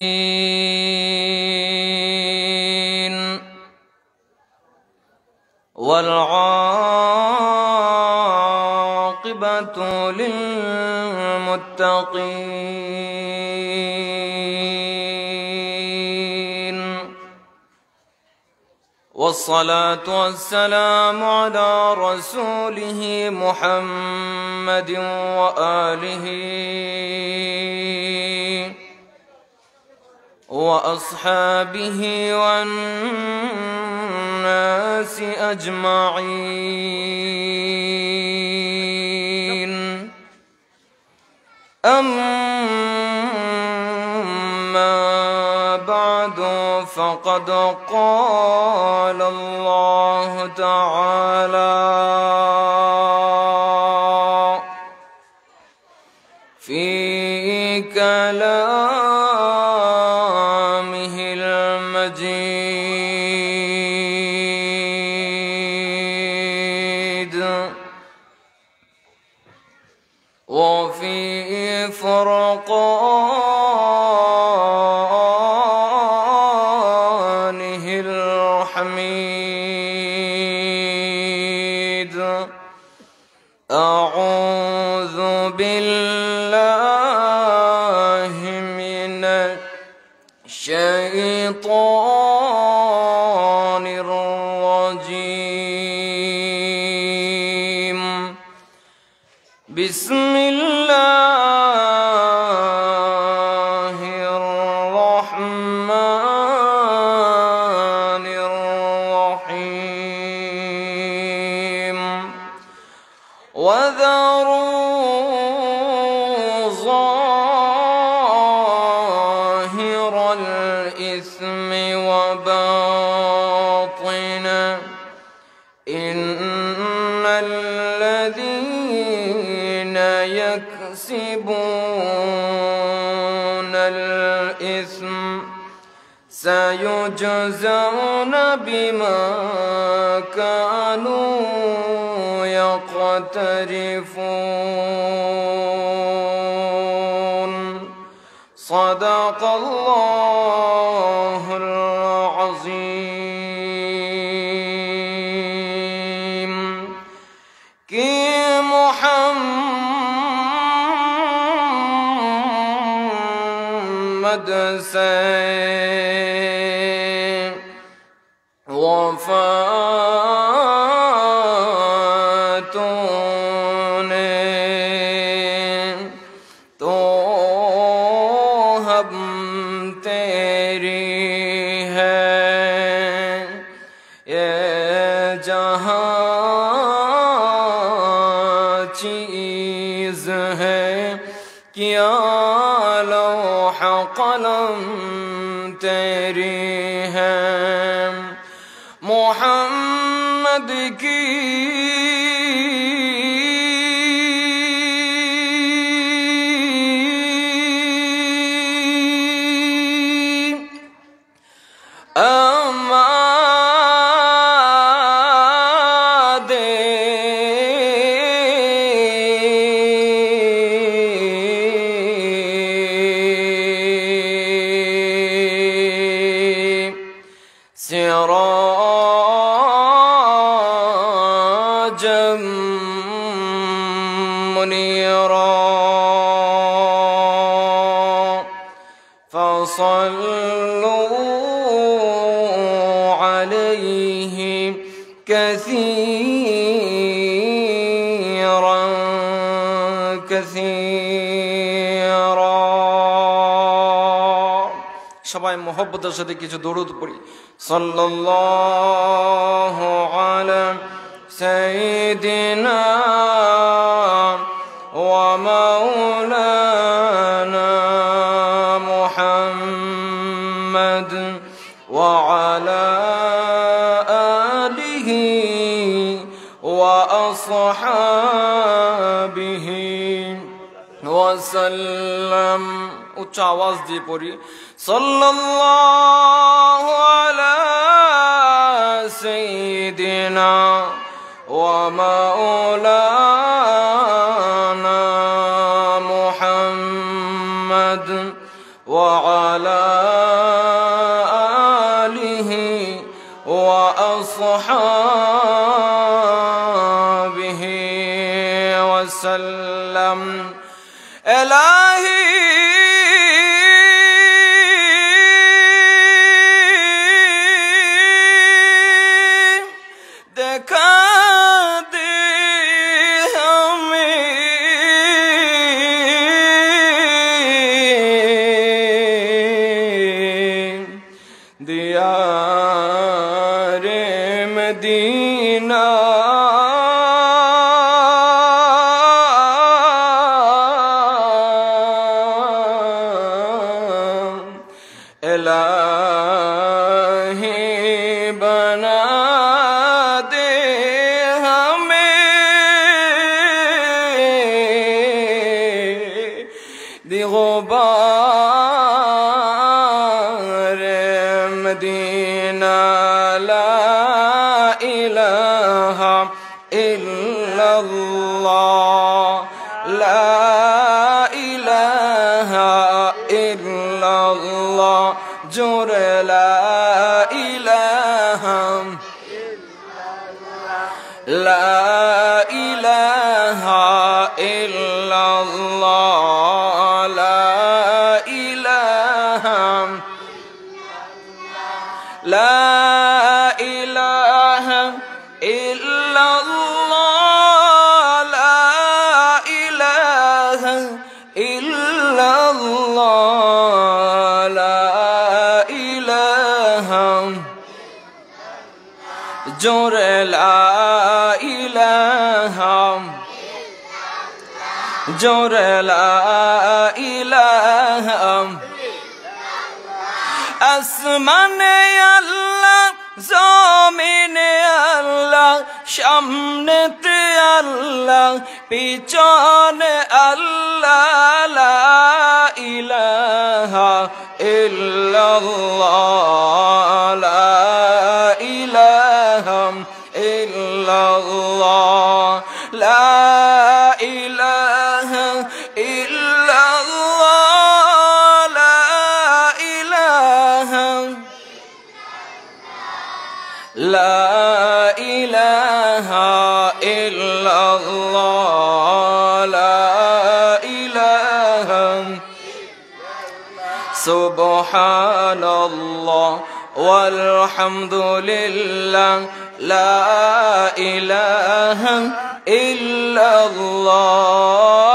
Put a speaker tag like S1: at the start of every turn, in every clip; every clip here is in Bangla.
S1: والعاقبة للمتقين والصلاة والسلام على رسوله محمد وآله وأصحابه والناس أجمعين أما بعد فقد قال الله تعالى سيجزون بما كانوا يقترفون صدق الله العظيم كي محمد سيد মহব্বতের সাথে কিছু দরুদ পড়ি সাল্লাল্লাহু আলা সাইয়্যিদিনা ওয়া মাওলানা মুহাম্মদ ওয়া আলা আলিহি ওয়া আসহাবিহি ওয়া সাল্লাম উচ্চ আওয়াজ দিয়ে পড়ি صلى الله على سيدنا ومولانا محمد وعلى آله وأصحابه وسلم إلهي জোরে ইলাহ আসমানে আল্লাহ জমিনে আল্লাহ সামনেতে আল্লাহ পিছনে আল্লাহ ইলাহা ইল্লাল্লাহ لا إله إلا الله لا إله سبحان الله والحمد لله لا إله إلا الله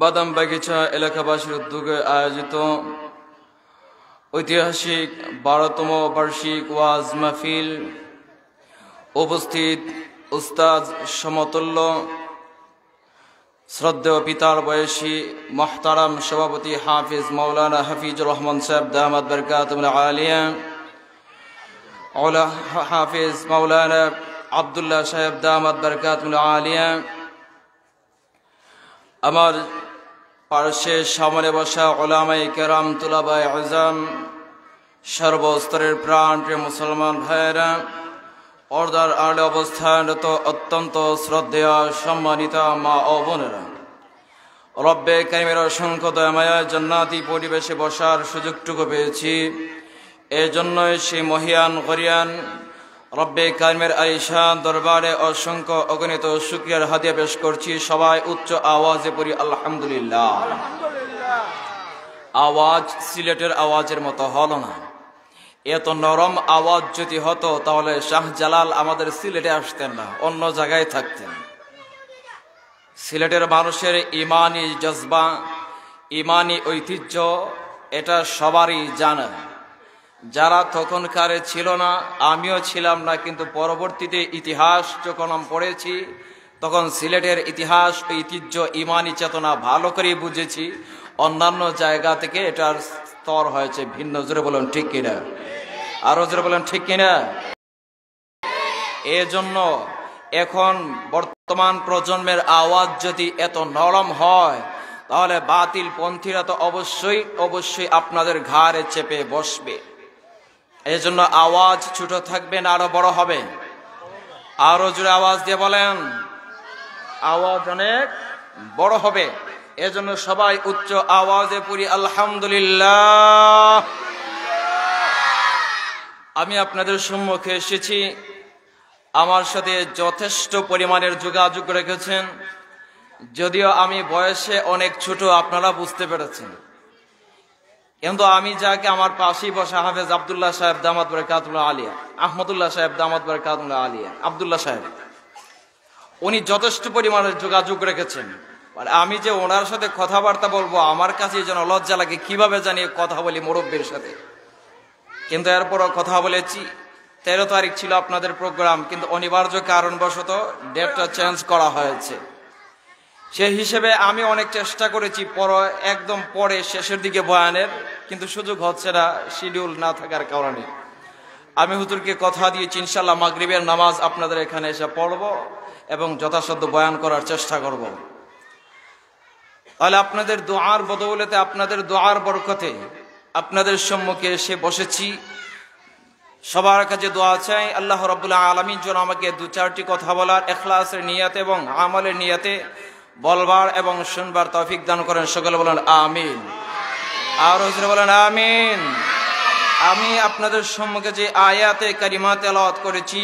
S1: বাদাম বাগিচা এলাকাবাসীর উদ্যোগে আয়োজিত ঐতিহাসিক বারোতম বার্ষিক ওয়াজ মাহফিল উপস্থিত উস্তাদ সমতুল্য শ্রদ্ধেয় পিতার বয়সী মহতারাম সভাপতি হাফিজ মৌলানা হাফিজুর রহমান সাহেব দাহমদ বরকাত আলিয়া হাফিজ মৌলানা আবদুল্লাহ সাহেব দামাদ বারকাতুল আলিয়া আমার পার্শ্বের সামনে বসা ওলামাই কেরাম তুলাবাই আজাম সর্বস্তরের প্রাণ মুসলমান ভাইয়েরা পর্দার আড়ে অবস্থানরত অত্যন্ত শ্রদ্ধেয়া সম্মানিতা মা ও বোনেরা রব্বে কাইমের অসংখ্য দয়ামায় জন্নাতি পরিবেশে বসার সুযোগটুকু পেয়েছি এজন্যই সেই মহিয়ান হরিয়ান রব্বে কারিমের আলিশান দরবারে অসংখ্য অগণিত শুক্রিয়ার হাতিয়া পেশ করছি সবাই উচ্চ আওয়াজে পড়ি আলহামদুলিল্লাহ আওয়াজ সিলেটের আওয়াজের মতো হল না এত নরম আওয়াজ যদি হতো তাহলে শাহজালাল আমাদের সিলেটে আসতেন না অন্য জায়গায় থাকতেন সিলেটের মানুষের ইমানি জজবা ইমানি ঐতিহ্য এটা সবারই জানা যারা তখনকার ছিল না আমিও ছিলাম না কিন্তু পরবর্তীতে ইতিহাস যখন আমি পড়েছি তখন সিলেটের ইতিহাস ঐতিহ্য ইমানি চেতনা ভালো করে বুঝেছি অন্যান্য জায়গা থেকে এটার স্তর হয়েছে ভিন্ন জোরে বলুন ঠিক কিনা আরো জোরে বলুন ঠিক কিনা এজন্য এখন বর্তমান প্রজন্মের আওয়াজ যদি এত নরম হয় তাহলে বাতিল পন্থীরা তো অবশ্যই অবশ্যই আপনাদের ঘাড়ে চেপে বসবে এজন্য আওয়াজ ছোট থাকবে না আরো বড় হবে আরো জোরে আওয়াজ দিয়ে বলেন আওয়াজ অনেক বড় হবে এজন্য সবাই উচ্চ আওয়াজে পড়ি আলহামদুলিল্লাহ আমি আপনাদের সম্মুখে এসেছি আমার সাথে যথেষ্ট পরিমাণের যোগাযোগ রেখেছেন যদিও আমি বয়সে অনেক ছোট আপনারা বুঝতে পেরেছেন কিন্তু আমি যাকে আমার পাশেই বসে হাফেজ আবদুল্লাহ সাহেব দামাত বরকাতুল্লাহ আলিয়া আহমদুল্লাহ সাহেব দামাত বরকাতুল্লাহ আলিয়া আবদুল্লাহ সাহেব উনি যথেষ্ট পরিমাণে যোগাযোগ রেখেছেন আমি যে ওনার সাথে কথাবার্তা বলবো আমার কাছে যেন লজ্জা লাগে কিভাবে জানি কথা বলি মুরব্বীর সাথে কিন্তু এরপরও কথা বলেছি তেরো তারিখ ছিল আপনাদের প্রোগ্রাম কিন্তু অনিবার্য কারণবশত ডেটটা চেঞ্জ করা হয়েছে সেই হিসেবে আমি অনেক চেষ্টা করেছি পর একদম পরে শেষের দিকে বয়ানের কিন্তু সুযোগ হচ্ছে না শিডিউল না থাকার কারণে আমি হুতুরকে কথা দিয়েছি ইনশাল্লাহ মাগরিবের নামাজ আপনাদের এখানে এসে পড়ব এবং যথাসাধ্য বয়ান করার চেষ্টা করব তাহলে আপনাদের দোয়ার বদৌলেতে আপনাদের দোয়ার বরকতে আপনাদের সম্মুখে এসে বসেছি সবার কাছে দোয়া চাই আল্লাহ রবুল্লাহ আলমীর জন্য আমাকে দু চারটি কথা বলার এখলাসের নিয়াতে এবং আমলের নিয়াতে বলবার এবং শুনবার তফিক দান করেন সকলে বলেন আমিন আর বলেন আমিন আমি আপনাদের সম্মুখে যে আয়াতে কারিমা তেলাওয়াত করেছি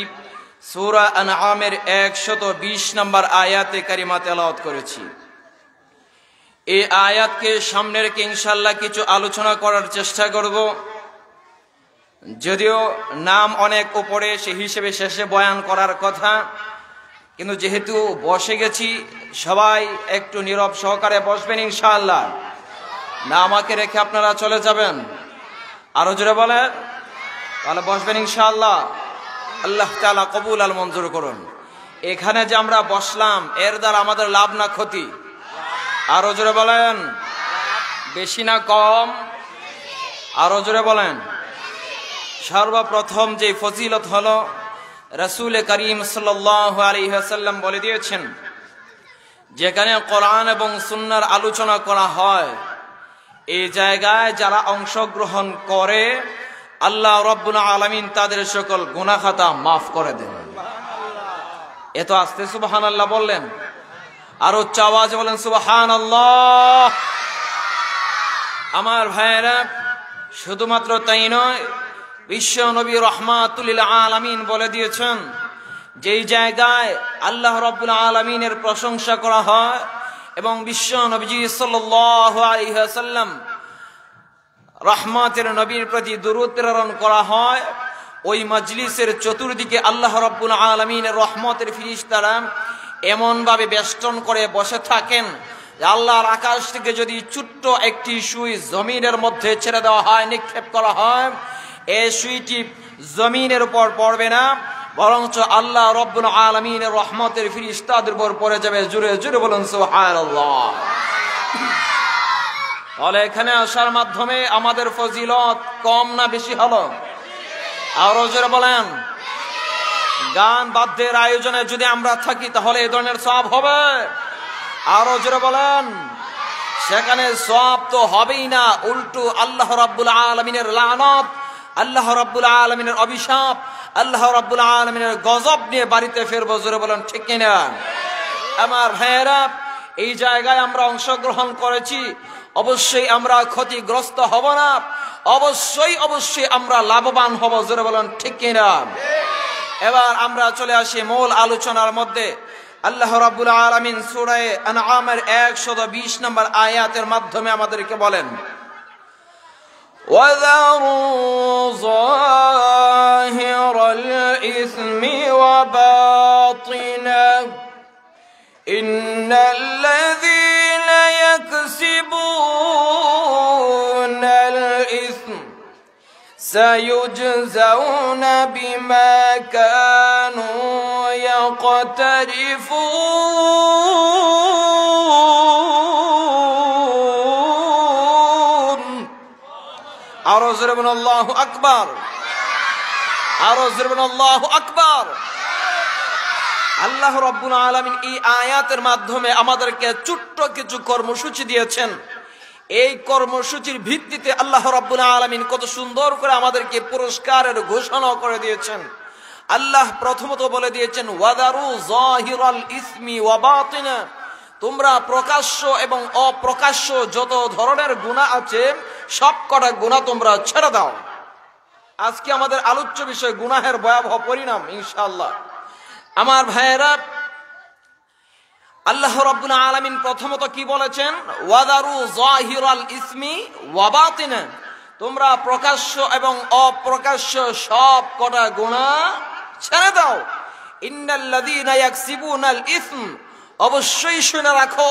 S1: সুরা আনআমের একশত বিশ নম্বর আয়াতে কারিমা তেলাওয়াত করেছি এই আয়াতকে সামনে রেখে ইনশাল্লাহ কিছু আলোচনা করার চেষ্টা করব যদিও নাম অনেক উপরে সে হিসেবে শেষে বয়ান করার কথা কিন্তু যেহেতু বসে গেছি সবাই একটু নীরব সহকারে বসবেন ইনশাআল্লাহ না আমাকে রেখে আপনারা চলে যাবেন আরো জোরে বলে তাহলে বসবেন ইনশাআল্লাহ আল্লাহ তালা কবুল আল মঞ্জুর করুন এখানে যে আমরা বসলাম এর দ্বারা আমাদের লাভ না ক্ষতি আরো জোরে বলেন বেশি না কম আরো জোরে বলেন সর্বপ্রথম যে ফজিলত হল রসুল করিম সাল্লাম বলে দিয়েছেন যেখানে কোরআন এবং সুন্নার আলোচনা করা হয় এই জায়গায় যারা অংশগ্রহণ করে আল্লাহ রব্বুল আলমিন তাদের সকল গুনাখাতা মাফ করে দেন এত আস্তে সুবাহান আল্লাহ বললেন আর উচ্চ আওয়াজ বলেন সুবাহান আল্লাহ আমার ভাইয়েরা শুধুমাত্র তাই নয় বিশ্ব নবী রহমাতুল আলমিন বলে দিয়েছেন যেই জায়গায় আল্লাহ রব্বুল আলমিনের প্রশংসা করা হয় এবং বিশ্ব নবীজি সাল্লাম রহমতের নবীর প্রতি দূরত প্রেরণ করা হয় ওই মজলিসের চতুর্দিকে আল্লাহ রব্বুল আলমিনের রহমতের ফিরিস তারা এমনভাবে বেষ্টন করে বসে থাকেন আল্লাহর আকাশ থেকে যদি ছোট্ট একটি সুই জমিনের মধ্যে ছেড়ে দেওয়া হয় নিক্ষেপ করা হয় এই সুইটি জমিনের উপর পড়বে না বরঞ্চ আল্লাহ রব আলমিনের রহমতের ফিরিস্তাদের উপর পড়ে যাবে জুড়ে জুড়ে বলুন তাহলে এখানে আসার মাধ্যমে আমাদের ফজিলত কম না বেশি হলো আরো জোরে বলেন গান বাদ্যের আয়োজনে যদি আমরা থাকি তাহলে এ ধরনের সব হবে আরো জোরে বলেন সেখানে সব তো হবেই না উল্টু আল্লাহ রাবুল আলমিনের লানত আল্লাহ রাব্বুল আলমিনের অভিশাপ আল্লাহ রাব্বুল আলমিনের গজব নিয়ে বাড়িতে ফেরবো জোরে বলেন ঠিক কিনা আমার ভাইয়েরা এই জায়গায় আমরা অংশগ্রহণ করেছি অবশ্যই আমরা ক্ষতিগ্রস্ত হব না অবশ্যই অবশ্যই আমরা লাভবান হব জোরে বলেন ঠিক কিনা এবার আমরা চলে আসি মূল আলোচনার মধ্যে আল্লাহ রাব্বুল আলমিন সুরায় আনআমের একশো বিশ নম্বর আয়াতের মাধ্যমে আমাদেরকে বলেন وذروا ظاهر الإثم وباطنه إن الذين يكسبون الإثم سيجزون بما كانوا يقترفون আল্লাহ আকবার আরো আল্লাহ আল্লাহ রব্বুল আলমিন এই আয়াতের মাধ্যমে আমাদেরকে ছোট্ট কিছু কর্মসূচি দিয়েছেন এই কর্মসূচির ভিত্তিতে আল্লাহ রব্বুল আলমিন কত সুন্দর করে আমাদেরকে পুরস্কারের ঘোষণা করে দিয়েছেন আল্লাহ প্রথমত বলে দিয়েছেন ওয়াদারু জাহিরাল ইসমি ওয়াবাতিনা তোমরা প্রকাশ্য এবং অপ্রকাশ্য যত ধরনের গুণা আছে সব কটা গুণা তোমরা ছেড়ে দাও আজকে আমাদের আলোচ্য বিষয় গুনাহের ভয়াবহ পরিণাম ইনশাল্লাহ আমার ভাইয়েরা আল্লাহ রবুল আলমিন প্রথমত কি বলেছেন ওয়াদারু জাহিরাল ইসমি ওয়াবাতিন তোমরা প্রকাশ্য এবং অপ্রকাশ্য সব কটা গুণা ছেড়ে দাও ইন্নাল্লাযীনা ইয়াকসিবুনাল ইসম অবশ্যই শুনে রাখো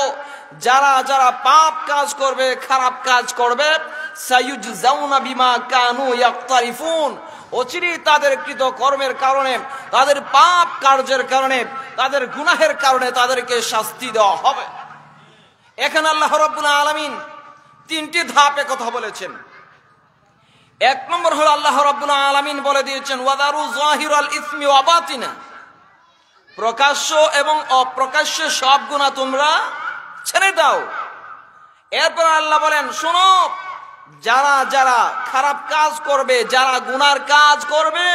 S1: যারা যারা পাপ কাজ করবে খারাপ কাজ করবে বিমা কানু ইয়াক্তারিফুন অচিরেই তাদের কৃত কর্মের কারণে তাদের পাপ কার্যের কারণে তাদের গুনাহের কারণে তাদেরকে শাস্তি দেওয়া হবে এখানে আল্লাহ রব্বুল্লাহ আলমিন তিনটি ধাপে কথা বলেছেন এক নম্বর হল আল্লাহ রব্বুল্লাহ আলমিন বলে দিয়েছেন ওয়াদারু জাহির আল ইসমি ওয়াবাতিনা প্রকাশ্য এবং অপ্রকাশ্য সব গুণা তোমরা ছেড়ে দাও এরপর আল্লাহ বলেন শোনো যারা যারা খারাপ কাজ করবে যারা গুনার কাজ করবে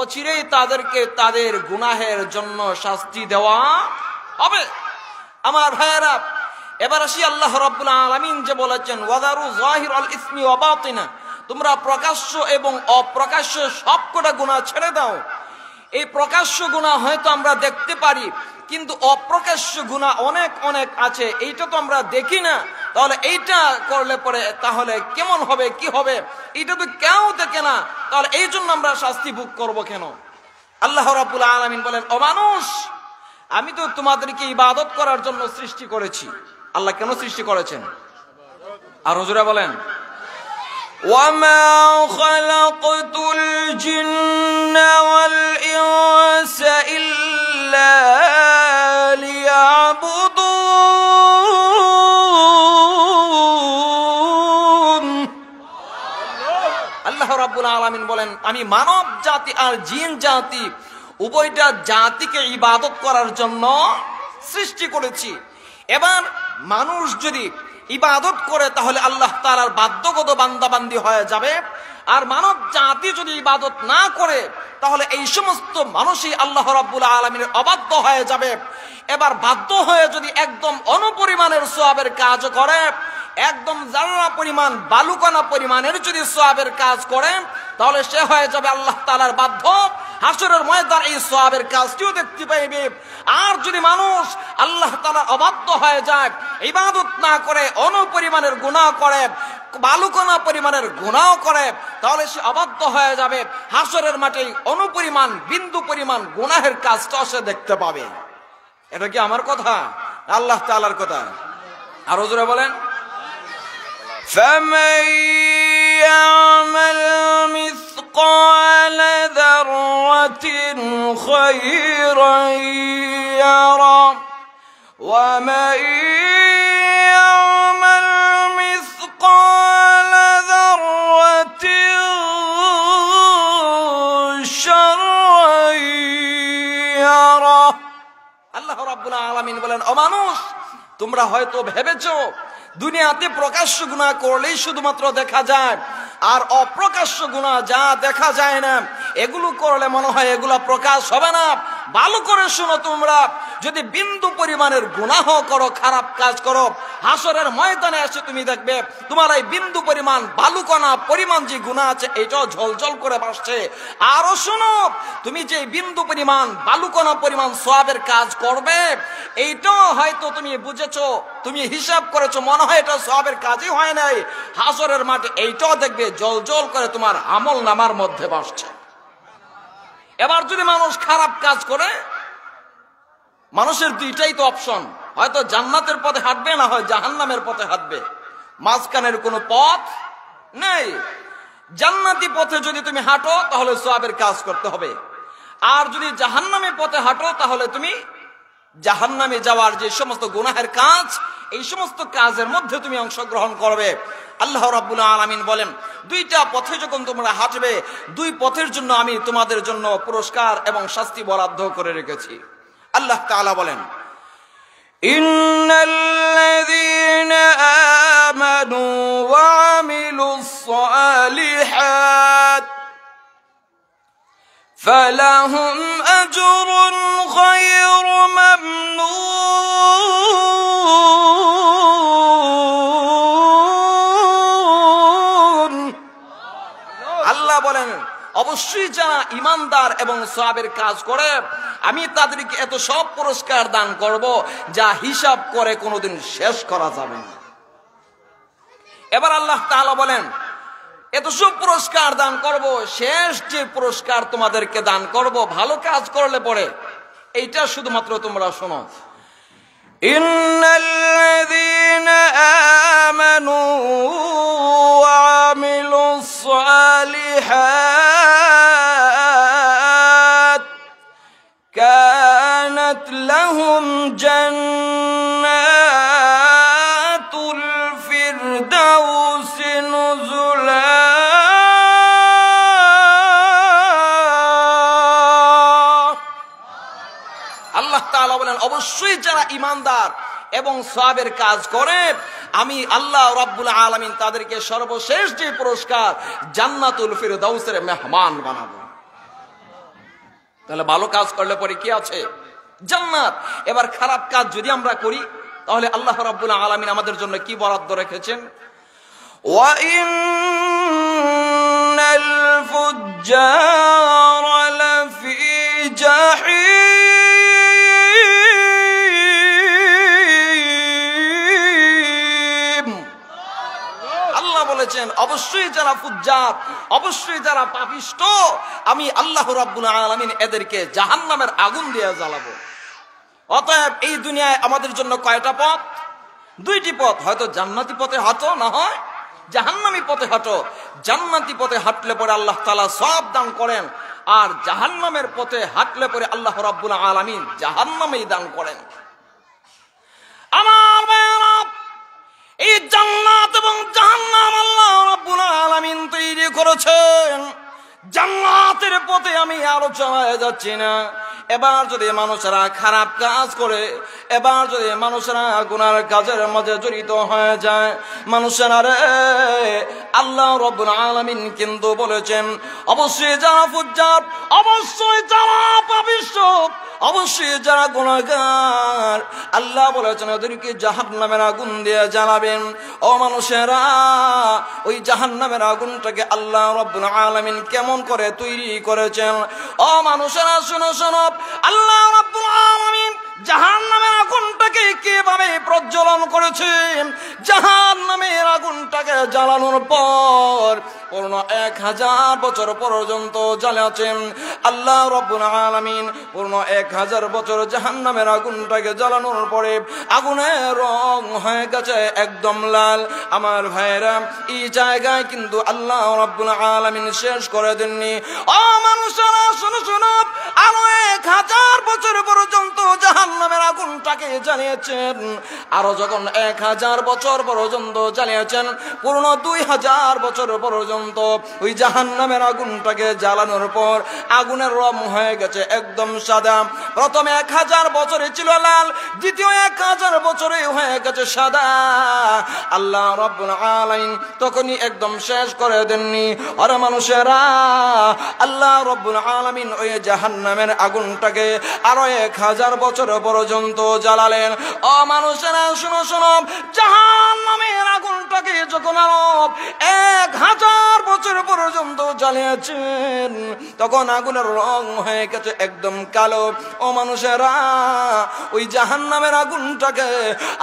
S1: অচিরেই তাদেরকে তাদের গুনাহের জন্য শাস্তি দেওয়া হবে আমার ভাইয়েরা এবার আসি আল্লাহ রব্বুল আলমিন যে বলেছেন ওয়াদারু জাহির আল ইসমি অবাতিনা তোমরা প্রকাশ্য এবং অপ্রকাশ্য সবকটা গুণা ছেড়ে দাও এই প্রকাশ্য গুণা হয়তো আমরা দেখতে পারি কিন্তু অপ্রকাশ্য গুণা অনেক অনেক আছে এইটা তো আমরা দেখি না তাহলে এইটা করলে পরে তাহলে কেমন হবে কি হবে এটা তো কেউ দেখে না তাহলে এই জন্য আমরা শাস্তি ভোগ করব কেন আল্লাহ রাবুল আলমিন বলেন ও মানুষ আমি তো তোমাদেরকে ইবাদত করার জন্য সৃষ্টি করেছি আল্লাহ কেন সৃষ্টি করেছেন আর হজুরা বলেন وما خلقت الجن والإنس إلا রাব্বুল আলমিন বলেন আমি মানব জাতি আর জিন জাতি উভয়টা জাতিকে ইবাদত করার জন্য সৃষ্টি করেছি এবার মানুষ যদি ইবাদত করে তাহলে আল্লাহ তালার বাধ্যগত বান্দাবান্দি হয়ে যাবে আর মানব জাতি যদি ইবাদত না করে তাহলে এই সমস্ত মানুষই আল্লাহ রাব্বুল আলমিনের অবাধ্য হয়ে যাবে এবার বাধ্য হয়ে যদি একদম অনুপরিমাণের সোয়াবের কাজ করে একদম জাররা পরিমাণ বালুকণা পরিমাণের যদি সোয়াবের কাজ করে তাহলে সে হয়ে যাবে আল্লাহ তালার বাধ্য হাসরের ময়দান এই সোয়াবের কাজটিও দেখতে পাইবে আর যদি মানুষ আল্লাহ তালা অবাধ্য হয়ে যায় ইবাদত না করে অনুপরিমাণের গুণা করে বালুকণা পরিমাণের গুণাও করে তাহলে সে অবাধ্য হয়ে যাবে হাসরের মাঠে অনুপরিমাণ বিন্দু পরিমাণ গুনাহের কাজটা সে দেখতে পাবে এটা কি আমার কথা আল্লাহ তালার কথা আরো জোরে বলেন مثقال ذرة خيرا يرى ومن يعمل مثقال আলমিন বলেন অমানুষ তোমরা হয়তো ভেবেছো দুনিয়াতে প্রকাশ্য গুণা করলেই শুধুমাত্র দেখা যায় আর অপ্রকাশ্য গুণা যা দেখা যায় না এগুলো করলে মনে হয় এগুলো প্রকাশ হবে না ভালো করে শোনো তোমরা যদি বিন্দু পরিমাণের গুণাহ করো খারাপ কাজ করো হাসরের ময়দানে এসে তুমি দেখবে তোমার এই বিন্দু পরিমাণ বালুকণা পরিমাণ যে গুণা আছে এটাও ঝলঝল করে বাসছে আরো শোনো তুমি যে বিন্দু পরিমাণ বালুকণা পরিমাণ সোয়াবের কাজ করবে এইটাও হয়তো তুমি বুঝেছো তুমি হিসাব করেছো মনে মনে হয় এটা সবের কাজই হয় নাই হাসরের মাঠে এইটাও দেখবে জল জল করে তোমার আমল নামার মধ্যে বসছে এবার যদি মানুষ খারাপ কাজ করে মানুষের দুইটাই তো অপশন হয়তো জান্নাতের পথে হাঁটবে না হয় জাহান্নামের পথে হাঁটবে মাঝখানের কোনো পথ নেই জান্নাতি পথে যদি তুমি হাঁটো তাহলে সোয়াবের কাজ করতে হবে আর যদি জাহান্নামে পথে হাঁটো তাহলে তুমি জাহান নামে যাওয়ার যে সমস্ত গুনাহের কাজ এই সমস্ত কাজের মধ্যে তুমি অংশগ্রহণ করবে আল্লাহ রাবুল আলমিন বলেন দুইটা পথে যখন তোমরা হাঁটবে দুই পথের জন্য আমি তোমাদের জন্য পুরস্কার এবং শাস্তি বরাদ্দ করে রেখেছি আল্লাহ তালা বলেন ইন্নাল্লাযীনা আমানু ওয়া আমিলুস সালিহাত ফালাহুম أجر غير ممنون আল্লাহ বলেন অবশ্যই যারা ইমানদার এবং সাহাবের কাজ করে আমি তাদেরকে এত সব পুরস্কার দান করব যা হিসাব করে কোনোদিন শেষ করা যাবে না এবার আল্লাহ তাহলে বলেন এত সব পুরস্কার দান করব শেষ যে পুরস্কার তোমাদেরকে দান করব ভালো কাজ করলে পরে এইটা শুধুমাত্র তোমরা শোনো إن الذين آمنوا অবশ্যই যারা ইমানদার এবং সবের কাজ করে আমি আল্লাহ রাব্বুল আলমিন তাদেরকে সর্বশেষ যে পুরস্কার জান্নাতুল ফির ফিরদাউসের মেহমান বানাবো তাহলে ভালো কাজ করলে পরে কি আছে জান্নাত এবার খারাপ কাজ যদি আমরা করি তাহলে আল্লাহ রাব্বুল আলমিন আমাদের জন্য কি বরাদ্দ রেখেছেন ওয়াইন الفجار অবশ্যই যারা ফুজ্জাত অবশ্যই যারা পাপিষ্ট আমি আল্লাহ রাব্বুল আলমিন এদেরকে জাহান্নামের আগুন দিয়ে জ্বালাবো অতএব এই দুনিয়ায় আমাদের জন্য কয়টা পথ দুইটি পথ হয়তো জান্নাতি পথে হাঁটো না হয় জাহান্নামি পথে হাঁটো জান্নাতি পথে হাঁটলে পরে আল্লাহ তালা সব দান করেন আর জাহান্নামের পথে হাঁটলে পরে আল্লাহ রাব্বুল আলমিন জাহান্নামেই দান করেন আমার এই জান্নাত এবং জাহান্নাম আল্লাহ রাব্বুল আলামিন তৈরি করেছেন জান্নাতের পথে আমি আলোচনায় যাচ্ছি না এবার যদি মানুষেরা খারাপ কাজ করে এবার যদি মানুষেরা গুনার কাজের মধ্যে জড়িত হয়ে যায় মানুষেরা রে আল্লাহ রব্বুল আলমিন কিন্তু বলেছেন অবশ্যই যারা ফুজাত অবশ্যই যারা পাবিষ্ট অবশ্যই যারা গুণাগার আল্লাহ বলেছেন ওদেরকে জাহান নামের আগুন দিয়ে জ্বালাবেন ও মানুষেরা ওই জাহান নামের আগুনটাকে আল্লাহ রব্বুল আলমিন কেমন করে তৈরি করেছেন ও মানুষেরা শোনো শোনো আল্লাহ রাব্বুল আলামিন জাহান্নামের আগুনটাকে কিভাবে প্রজ্বলন করেছেন জাহান্নামের আগুনটাকে জ্বালানোর পর পূর্ণ এক হাজার বছর পর্যন্ত জ্বালে আল্লাহ রব্বুল আলমিন পূর্ণ এক হাজার বছর জাহান নামের আগুনটাকে জ্বালানোর পরে আগুনের রং হয়ে গেছে একদম লাল আমার ভাইরা এই জায়গায় কিন্তু আল্লাহ রব্বুল আলমিন শেষ করে দেননি ও মানুষেরা শোনো শোনো আরো এক হাজার বছর পর্যন্ত জাহান নামের আগুনটাকে জ্বালিয়েছেন আরো যখন এক হাজার বছর পর্যন্ত জ্বালিয়েছেন পূর্ণ দুই হাজার বছর পর্যন্ত পর্যন্ত ওই জাহান নামের আগুনটাকে জ্বালানোর পর আগুনের রম হয়ে গেছে একদম সাদা প্রথমে এক হাজার বছরে ছিল লাল দ্বিতীয় এক হাজার বছরে হয়ে গেছে সাদা আল্লাহ রব আলাইন তখনই একদম শেষ করে দেননি আরে মানুষেরা আল্লাহ রব্বুল আলমিন ওই জাহান নামের আগুনটাকে আরো এক হাজার বছর পর্যন্ত জ্বালালেন অ মানুষেরা শুনো শুনো জাহান নামের আগুনটাকে যখন আরব এক হাজার হাজার বছর পর্যন্ত জ্বালিয়েছেন তখন আগুনের রং হয়ে গেছে একদম কালো ও মানুষেরা ওই জাহান নামের আগুনটাকে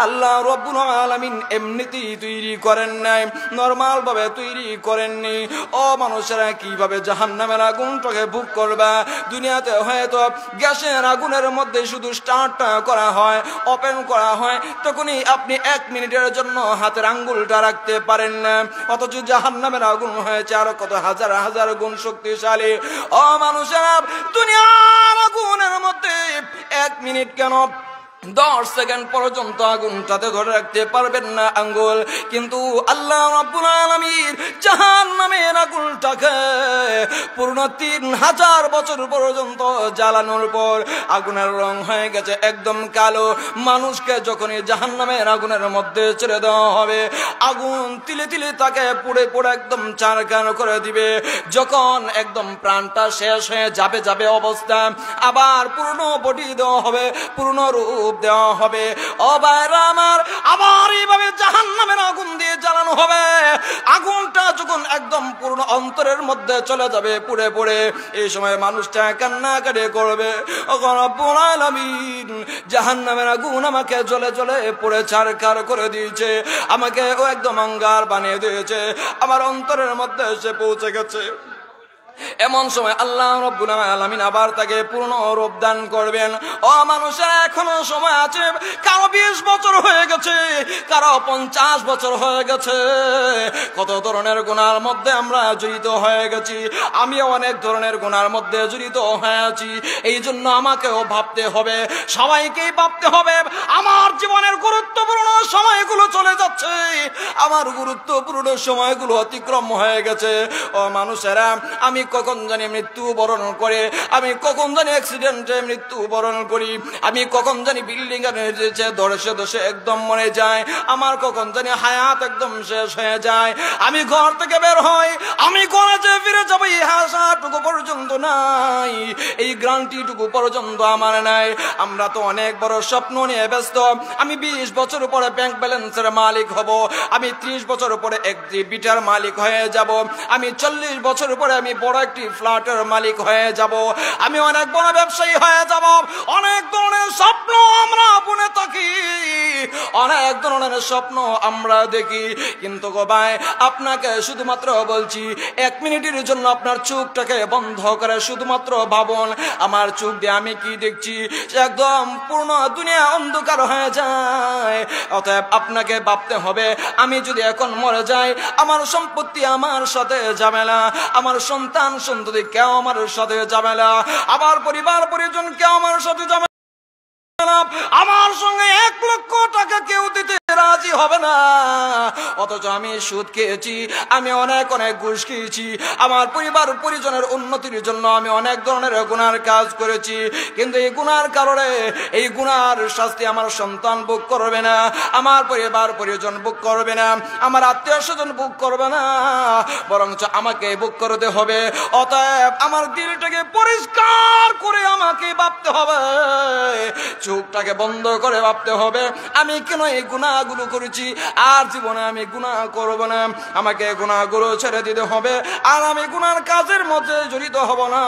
S1: আল্লাহ রব্বুল আলমিন এমনিতেই তৈরি করেন নাই নর্মাল ভাবে তৈরি করেননি ও মানুষেরা কিভাবে জাহান নামের আগুনটাকে ভোগ করবে দুনিয়াতে হয়তো গ্যাসের আগুনের মধ্যে শুধু স্টার্ট করা হয় ওপেন করা হয় তখনই আপনি এক মিনিটের জন্য হাতের আঙ্গুলটা রাখতে পারেন না অথচ জাহান নামের আগুন হয়েছে আরো কত হাজার হাজার গুণ শক্তিশালী অ মানুষেরা দুনিয়ার গুণের মধ্যে এক মিনিট কেন দশ সেকেন্ড পর্যন্ত আগুনটাতে ধরে রাখতে পারবেন না আঙ্গুল কিন্তু আল্লাহ রাব্বুল আলামিন জাহান নামের আগুনটাকে পূর্ণ তিন হাজার বছর পর্যন্ত জ্বালানোর পর আগুনের রং হয়ে গেছে একদম কালো মানুষকে যখনই জাহান নামের আগুনের মধ্যে ছেড়ে দেওয়া হবে আগুন তিলে তিলে তাকে পুড়ে পুড়ে একদম কান করে দিবে যখন একদম প্রাণটা শেষ হয়ে যাবে যাবে অবস্থা আবার পুরনো বডি দেওয়া হবে পুরনো রূপ কূপ দেওয়া হবে ও আমার আবার এইভাবে জাহান নামের আগুন দিয়ে জ্বালানো হবে আগুনটা যখন একদম পূর্ণ অন্তরের মধ্যে চলে যাবে পুড়ে পড়ে এই সময় মানুষটা কান্না কান্নাকাটি করবে জাহান নামের আগুন আমাকে জলে জলে পড়ে ছাড়কার করে দিয়েছে আমাকে ও একদম অঙ্গার বানিয়ে দিয়েছে আমার অন্তরের মধ্যে এসে পৌঁছে গেছে এমন সময় আল্লাহ রব্বুল আলমিন আবার তাকে পূর্ণ রূপ দান করবেন ও মানুষের এখনো সময় আছে কারো বিশ বছর হয়ে গেছে কারো পঞ্চাশ বছর হয়ে গেছে কত ধরনের গুণার মধ্যে আমরা জড়িত হয়ে গেছি আমি অনেক ধরনের গুণার মধ্যে জড়িত হয়েছি এই জন্য আমাকেও ভাবতে হবে সবাইকেই ভাবতে হবে আমার জীবনের গুরুত্বপূর্ণ সময়গুলো চলে যাচ্ছে আমার গুরুত্বপূর্ণ সময়গুলো অতিক্রম হয়ে গেছে ও মানুষেরা আমি কখন জানি মৃত্যু বরণ করে আমি কখন জানি অ্যাক্সিডেন্টে মৃত্যু বরণ করি আমি কখন জানি বিল্ডিং এসেছে ধরসে ধসে একদম মরে যায় আমার কখন জানি হায়াত একদম শেষ হয়ে যায় আমি ঘর থেকে বের হই আমি কলেজে ফিরে যাবো এই হাসাটুকু পর্যন্ত নাই এই গ্রান্টিটুকু পর্যন্ত আমার নাই আমরা তো অনেক বড় স্বপ্ন নিয়ে ব্যস্ত আমি বিশ বছর পরে ব্যাংক ব্যালেন্সের মালিক হব আমি ত্রিশ বছর পরে একটি বিটার মালিক হয়ে যাব আমি চল্লিশ বছর পরে আমি বড় একটি ফ্ল্যাটের মালিক হয়ে যাব আমি অনেক বড় ব্যবসায়ী হয়ে যাব অনেক ধরনের স্বপ্ন আমরা বুনে থাকি অনেক ধরনের স্বপ্ন আমরা দেখি কিন্তু গোবায় আপনাকে শুধুমাত্র বলছি এক মিনিটের জন্য আপনার চোখটাকে বন্ধ করে শুধুমাত্র ভাবন আমার চোখ দিয়ে আমি কি দেখছি একদম পূর্ণ দুনিয়া অন্ধকার হয়ে যায় অতএব আপনাকে ভাবতে হবে আমি যদি এখন মরে যাই আমার সম্পত্তি আমার সাথে ঝামেলা আমার সন্তান সন্তান সন্ততি কেউ আমার সাথে যাবে না আমার পরিবার পরিজন কেউ আমার সাথে যাবে আমার সঙ্গে এক লক্ষ টাকা কেউ দিতে রাজি হবে না অথচ আমি সুদ খেয়েছি আমি অনেক অনেক ঘুষ খেয়েছি আমার পরিবার পরিজনের উন্নতির জন্য আমি অনেক ধরনের গুনার কাজ করেছি কিন্তু এই গুনার কারণে এই গুনার শাস্তি আমার সন্তান করবে না আমার পরিবার পরিজন করবে না আমার আত্মীয় স্বজন করবে না বরঞ্চ আমাকে বুক করতে হবে অতএব আমার দিলটাকে পরিষ্কার করে আমাকে ভাবতে হবে চোখটাকে বন্ধ করে ভাবতে হবে আমি কেন এই গুনার গুনাগুলো করেছি আর জীবনে আমি গুনাহ করব না আমাকে গুনাহগুলো ছেড়ে দিতে হবে আর আমি গুনার কাজের মধ্যে জড়িত হব না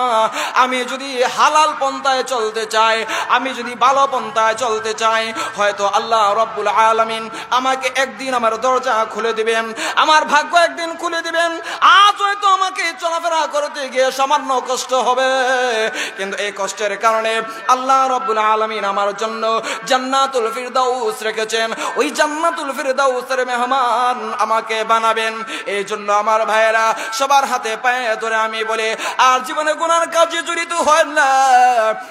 S1: আমি যদি হালাল পন্থায় চলতে চাই আমি যদি ভালো পন্থায় চলতে চাই হয়তো আল্লাহ রব্বুল আলমিন আমাকে একদিন আমার দরজা খুলে দিবেন আমার ভাগ্য একদিন খুলে দিবেন আজ হয়তো আমাকে চলাফেরা করতে গিয়ে সামান্য কষ্ট হবে কিন্তু এই কষ্টের কারণে আল্লাহ রব্বুল আলমিন আমার জন্য জান্নাতুল ফিরদাউস রেখেছেন ওই জান্নাতুল ফিরদাউসের মেহমান আমাকে বানাবেন এই জন্য আমার ভাইয়েরা সবার হাতে পায়ে ধরে আমি বলি আর জীবনে গুনার কাজে জড়িত হয় না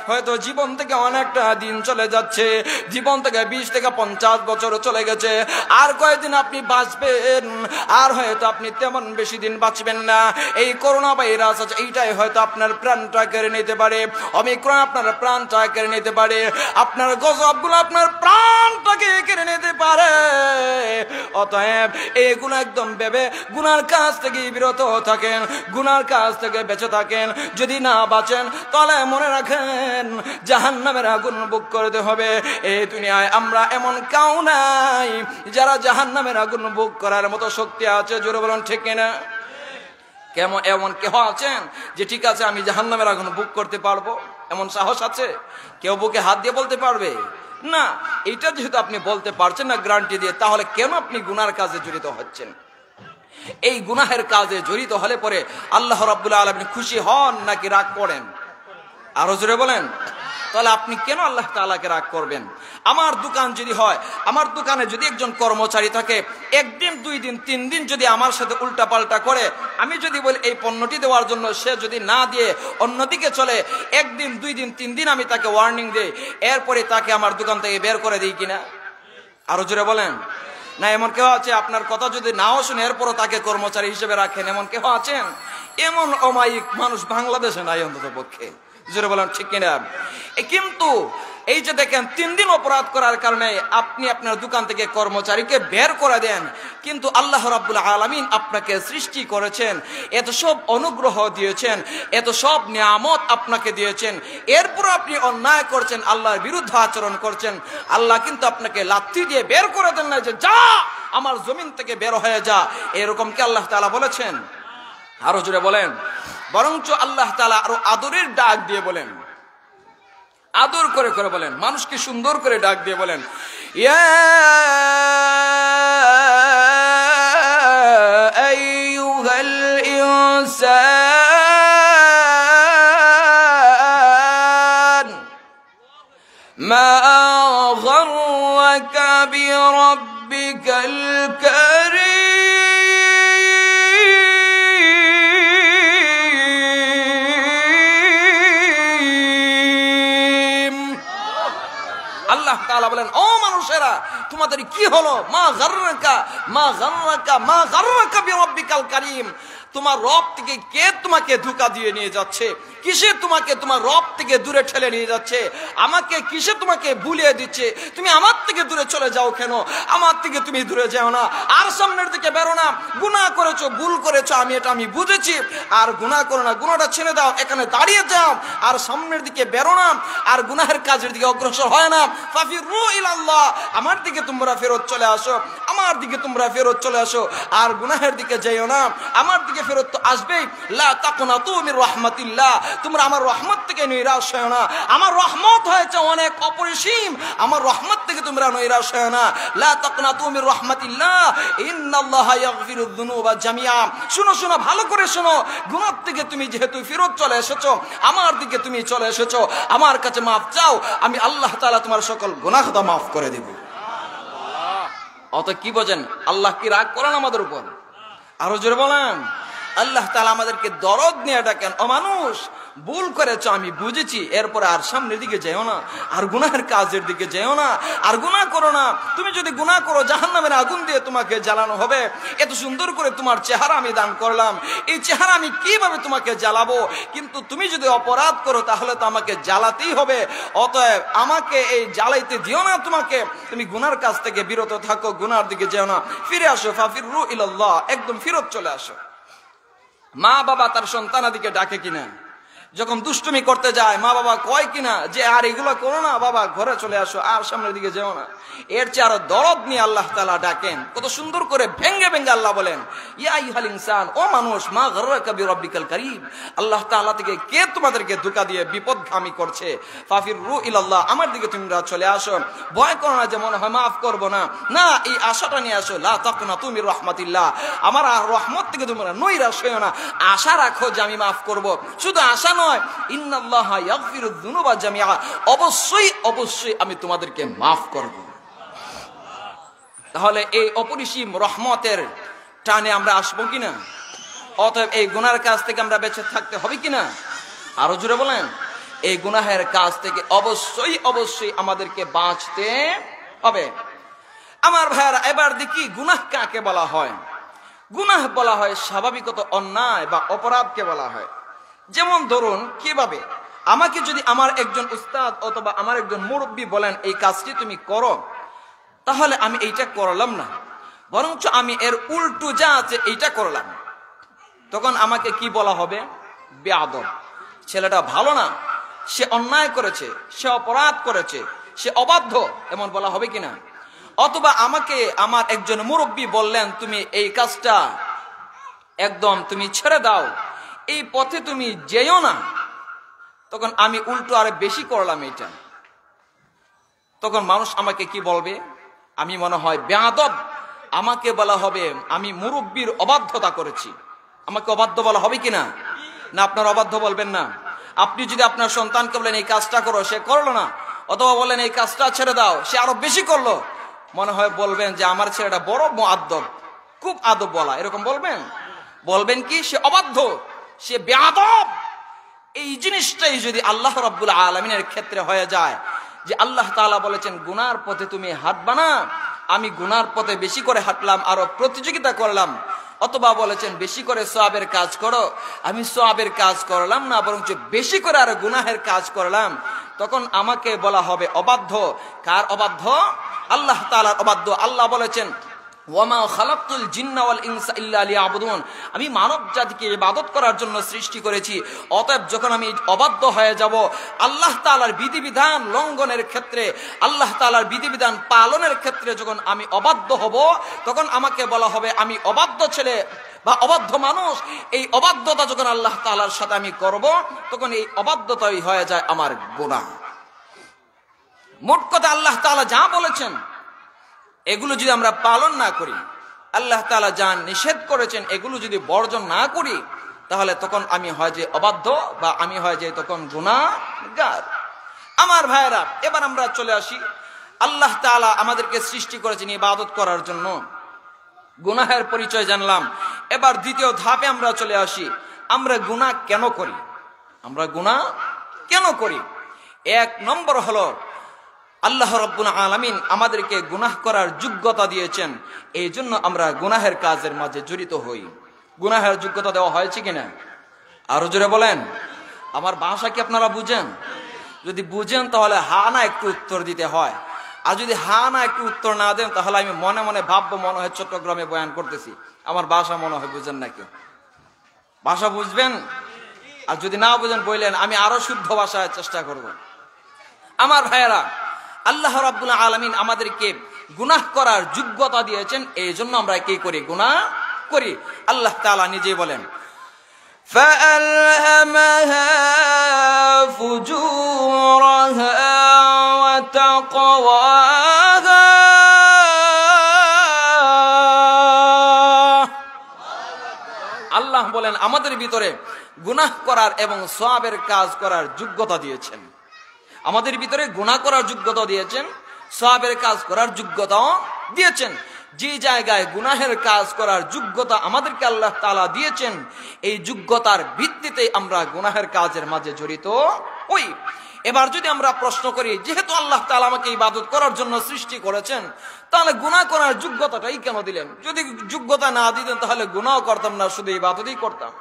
S1: হয়তো জীবন থেকে অনেকটা দিন চলে যাচ্ছে জীবন থেকে বিশ থেকে পঞ্চাশ বছর চলে গেছে আর কয়েকদিন আপনি বাঁচবেন আর হয়তো আপনি তেমন বেশি দিন বাঁচবেন না এই করোনা ভাইরাস আছে এইটাই হয়তো আপনার প্রাণটা কেড়ে নিতে পারে অমিক্রণ আপনার প্রাণটা কেড়ে নিতে পারে আপনার গজবগুলো আপনার প্রাণটাকে কেড়ে নিতে পারে পারে অতএব এগুলো একদম ভেবে গুনার কাছ থেকে বিরত থাকেন গুনার কাছ থেকে বেঁচে থাকেন যদি না বাঁচেন তাহলে মনে রাখেন জাহান নামের আগুন বুক করতে হবে এই দুনিয়ায় আমরা এমন কাউ নাই যারা জাহান নামের আগুন বুক করার মতো শক্তি আছে জোরে বলুন ঠিক কিনা কেমন এমন কেহ আছেন যে ঠিক আছে আমি জাহান্নামের আগুন বুক করতে পারবো এমন সাহস আছে কেউ বুকে হাত দিয়ে বলতে পারবে না এটা যেহেতু আপনি বলতে পারছেন না গ্রান্টি দিয়ে তাহলে কেন আপনি গুনার কাজে জড়িত হচ্ছেন এই গুনাহের কাজে জড়িত হলে পরে আল্লাহ রাবুল্লাহ আলমিন খুশি হন নাকি রাগ করেন আরো জোরে বলেন তাহলে আপনি কেন আল্লাহ তালাকে রাগ করবেন আমার দোকান যদি হয় আমার দোকানে যদি একজন কর্মচারী থাকে একদিন দুই দিন তিন দিন যদি আমার সাথে উল্টাপাল্টা করে আমি যদি বলি এই পণ্যটি দেওয়ার জন্য সে যদি না দিয়ে অন্যদিকে চলে একদিন দুই দিন তিন দিন আমি তাকে ওয়ার্নিং দিই এরপরে তাকে আমার দোকান থেকে বের করে দিই কিনা আরো জোরে বলেন না এমন কেউ আছে আপনার কথা যদি নাও শুনে এরপরও তাকে কর্মচারী হিসেবে রাখেন এমন কেউ আছেন এমন অমায়িক মানুষ বাংলাদেশে নাই অন্তত পক্ষে জোরে বলেন ঠিক কিনা কিন্তু এই যে দেখেন তিন দিন অপরাধ করার কারণে আপনি আপনার দোকান থেকে কর্মচারীকে বের করে দেন কিন্তু আল্লাহ রাবুল আলমিন আপনাকে সৃষ্টি করেছেন এত সব অনুগ্রহ দিয়েছেন এত সব নিয়ামত আপনাকে দিয়েছেন এরপর আপনি অন্যায় করছেন আল্লাহর বিরুদ্ধে আচরণ করছেন আল্লাহ কিন্তু আপনাকে লাত্তি দিয়ে বের করে দেন না যে যা আমার জমিন থেকে বের হয়ে যা এরকম কি আল্লাহ তালা বলেছেন আরো জুড়ে বলেন বরঞ্চ আল্লাহ তালা আরো আদরের ডাক দিয়ে বলেন আদর করে করে বলেন মানুষকে সুন্দর করে ডাক দিয়ে বলেন ইয়া কি হলো মা গার্রাকা মা গার্রাকা মা গার্রাকা বিরব্বিকাল করিম তোমার রব থেকে কে তোমাকে ধোকা দিয়ে নিয়ে যাচ্ছে কিসে তোমাকে তোমার রব থেকে দূরে ঠেলে নিয়ে যাচ্ছে আমাকে কিসে তোমাকে ভুলিয়ে দিচ্ছে তুমি আমার থেকে দূরে চলে যাও কেন আমার থেকে তুমি দূরে যাও না আর সামনের দিকে বেরো না গুণা করেছো ভুল করেছো আমি এটা আমি বুঝেছি আর গুণা করো না গুণাটা ছেড়ে দাও এখানে দাঁড়িয়ে যাও আর সামনের দিকে বেরো না আর গুনাহের কাজের দিকে অগ্রসর হয় না ফাফির রু ইল্লাহ আমার দিকে তোমরা ফেরত চলে আসো আমার দিকে তোমরা ফেরত চলে আসো আর গুনাহের দিকে যাইও না আমার দিকে থেকে ফেরত তো আসবেই তুমি তোমরা আমার রহমত থেকে নৈরাশ হয় না আমার রহমত হয়েছে অনেক অপরিসীম আমার রহমত থেকে তোমরা নৈরাশ হয় না লা তুমি করে শোনো থেকে তুমি যেহেতু চলে আমার দিকে তুমি চলে আমার কাছে মাফ চাও আমি আল্লাহ তোমার সকল মাফ করে কি বোঝেন আল্লাহ কি রাগ করেন আমাদের উপর আরো জোরে বলেন আল্লাহ তালা আমাদেরকে দরদ নিয়ে ডাকেন অমানুষ ভুল করেছ আমি বুঝেছি এরপরে আর সামনের দিকে যেও না আর গুনাহের কাজের দিকে যেও না আর গুণা করো না তুমি যদি গুণা করো জাহান নামের আগুন দিয়ে তোমাকে জ্বালানো হবে এত সুন্দর করে তোমার চেহারা আমি দান করলাম এই চেহারা আমি কিভাবে তোমাকে জ্বালাবো কিন্তু তুমি যদি অপরাধ করো তাহলে তো আমাকে জ্বালাতেই হবে অতএব আমাকে এই জ্বালাইতে দিও না তোমাকে তুমি গুনার কাছ থেকে বিরত থাকো গুনার দিকে যেও না ফিরে আসো ফাফির রু ইল্লাহ একদম ফিরত চলে আসো মা বাবা তার সন্তানাদিকে ডাকে কিনা যখন দুষ্টমি করতে যায় মা বাবা কয় কিনা যে আর এগুলো করো না বাবা ঘরে চলে আসো আর সামনের দিকে যেও না এর চেয়ে আরো দরদ নিয়ে আল্লাহ তালা ডাকেন কত সুন্দর করে ভেঙ্গে ভেঙ্গে আল্লাহ বলেন ইয়াহাল ইনসান ও মানুষ মা ঘর কবি রব্বিকাল করিম আল্লাহ তাল্লাহ থেকে কে তোমাদেরকে ধোকা দিয়ে বিপদগামী করছে ফাফির রু ইল্লাহ আমার দিকে তোমরা চলে আসো ভয় করো না যে মনে হয় মাফ করবো না না এই আশাটা নিয়ে আসো লা তখন না তুমি রহমাতিল্লাহ আমার রহমত থেকে তোমরা নৈরাশ হইও না আশা রাখো যে আমি মাফ করবো শুধু আশা নয় ইন্নাল্লাহা জামিয়া অবশ্যই অবশ্যই আমি তোমাদেরকে মাফ করব তাহলে এই অপরিসীম রহমতের টানে আমরা আসবো কিনা অতএব এই গুনার থেকে আমরা বেঁচে থাকতে হবে কিনা আরো জুড়ে বলেন এই গুনাহের কাজ থেকে অবশ্যই অবশ্যই আমাদেরকে বাঁচতে হবে আমার ভাইয়ারা এবার দেখি গুনাহ কাকে বলা হয় গুনাহ বলা হয় স্বাভাবিকত অন্যায় বা অপরাধকে বলা হয় যেমন ধরুন কিভাবে আমাকে যদি আমার একজন উস্তাদ অথবা আমার একজন মুরব্বী বলেন এই কাজটি তুমি করো তাহলে আমি এইটা করলাম না বরঞ্চ আমি এর উল্টু যা আছে এইটা করলাম তখন আমাকে কি বলা হবে বেআদব ছেলেটা ভালো না সে অন্যায় করেছে সে অপরাধ করেছে সে অবাধ্য এমন বলা হবে কিনা অথবা আমাকে আমার একজন মুরব্বী বললেন তুমি এই কাজটা একদম তুমি ছেড়ে দাও এই পথে তুমি যেও না তখন আমি উল্টো আরো বেশি করলাম এটা তখন মানুষ আমাকে কি বলবে আমি মনে হয় বেআব আমাকে বলা হবে আমি মুরব্বীর অবাধ্যতা করেছি আমাকে অবাধ্য বলা হবে কিনা না আপনার অবাধ্য বলবেন না আপনি যদি আপনার সন্তানকে বলেন এই কাজটা করো সে করলো না অথবা বলেন এই কাজটা ছেড়ে দাও সে আরো বেশি করলো মনে হয় বলবেন যে আমার ছেলেটা বড় আদব খুব আদব বলা এরকম বলবেন বলবেন কি সে অবাধ্য সে বেআব এই জিনিসটাই যদি আল্লাহ রব্বুল আলমিনের ক্ষেত্রে হয়ে যায় যে আল্লাহ তালা বলেছেন গুনার পথে তুমি হাঁটবা না আমি গুনার পথে বেশি করে হাঁটলাম আরো প্রতিযোগিতা করলাম অথবা বলেছেন বেশি করে সোয়াবের কাজ করো আমি সোয়াবের কাজ করলাম না বরঞ্চ বেশি করে আরো গুনাহের কাজ করলাম তখন আমাকে বলা হবে অবাধ্য কার অবাধ্য আল্লাহ তালার অবাধ্য আল্লাহ বলেছেন ওয়ামা আমি মানব জাতিকে ইবাদত করার জন্য সৃষ্টি করেছি অতএব যখন আমি অবাধ্য হয়ে যাব আল্লাহ তালার বিধিবিধান লঙ্ঘনের ক্ষেত্রে আল্লাহ তালার বিধিবিধান পালনের ক্ষেত্রে যখন আমি অবাধ্য হব তখন আমাকে বলা হবে আমি অবাধ্য ছেলে বা অবাধ্য মানুষ এই অবাধ্যতা যখন আল্লাহ তালার সাথে আমি করব তখন এই অবাধ্যতাই হয়ে যায় আমার গোনা মোট কথা আল্লাহ তালা যা বলেছেন এগুলো যদি আমরা পালন না করি আল্লাহ তালা যা নিষেধ করেছেন এগুলো যদি বর্জন না করি তাহলে তখন আমি হয় যে অবাধ্য বা আমি হয় যে তখন গার আমার ভাইরা এবার আমরা চলে আসি আল্লাহ তালা আমাদেরকে সৃষ্টি করেছেন ইবাদত করার জন্য গুনাহের পরিচয় জানলাম এবার দ্বিতীয় ধাপে আমরা চলে আসি আমরা গুণা কেন করি আমরা গুণা কেন করি এক নম্বর হলো আল্লাহ রব্বুল আলমিন আমাদেরকে গুনাহ করার যোগ্যতা দিয়েছেন এই জন্য আমরা গুনাহের কাজের মাঝে জড়িত হই গুনাহের যোগ্যতা দেওয়া হয়েছে কিনা আরো জোরে বলেন আমার ভাষা কি আপনারা বুঝেন যদি বুঝেন তাহলে হা না একটু উত্তর দিতে হয় আর যদি হা না একটু উত্তর না দেন তাহলে আমি মনে মনে ভাববো মনে হয় চট্টগ্রামে বয়ান করতেছি আমার বাসা মনে হয় বুঝেন নাকি ভাষা বুঝবেন আর যদি না বুঝেন বললেন আমি আরো শুদ্ধ ভাষায় চেষ্টা করব আমার ভাইয়েরা আল্লাহ রাবুল আলমিন আমাদেরকে গুনাহ করার যোগ্যতা দিয়েছেন এই জন্য আমরা কি করি গুনাহ করি আল্লাহ তালা নিজে বলেন আল্লাহ বলেন আমাদের ভিতরে গুনাহ করার এবং সোয়াবের কাজ করার যোগ্যতা দিয়েছেন আমাদের ভিতরে গুণা করার যোগ্যতা দিয়েছেন সবের কাজ করার যোগ্যতাও দিয়েছেন যে জায়গায় গুনাহের কাজ করার যোগ্যতা আমাদেরকে আল্লাহ তালা দিয়েছেন এই যোগ্যতার ভিত্তিতে আমরা গুনাহের কাজের মাঝে জড়িত ওই এবার যদি আমরা প্রশ্ন করি যেহেতু আল্লাহ তালা আমাকে এই বাদত করার জন্য সৃষ্টি করেছেন তাহলে গুণা করার যোগ্যতাটাই কেন দিলেন যদি যোগ্যতা না দিতেন তাহলে গুণাও করতাম না শুধু এই বাদতেই করতাম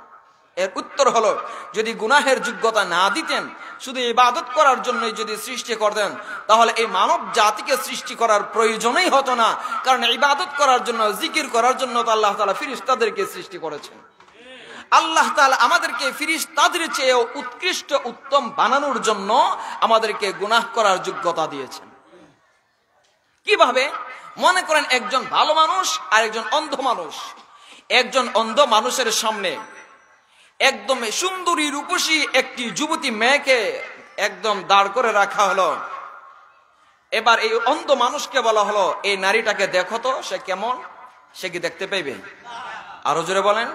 S1: এর উত্তর হলো যদি গুনাহের যোগ্যতা না দিতেন শুধু ইবাদত করার জন্য যদি সৃষ্টি করতেন তাহলে এই মানব জাতিকে সৃষ্টি করার প্রয়োজনই হতো না কারণ ইবাদত করার জন্য জিকির করার জন্য তো আল্লাহ তালা ফিরিস্তাদেরকে সৃষ্টি করেছেন আল্লাহ তালা আমাদেরকে ফিরিস তাদের চেয়েও উৎকৃষ্ট উত্তম বানানোর জন্য আমাদেরকে গুনাহ করার যোগ্যতা দিয়েছেন কিভাবে মনে করেন একজন ভালো মানুষ আর একজন অন্ধ মানুষ একজন অন্ধ মানুষের সামনে একদম সুন্দরী রূপসী একটি যুবতী মেয়েকে একদম দাঁড় করে রাখা হলো এবার এই অন্ধ মানুষকে বলা হলো এই নারীটাকে দেখো তো সে কেমন সে কি দেখতে পাইবে আরো জোরে বলেন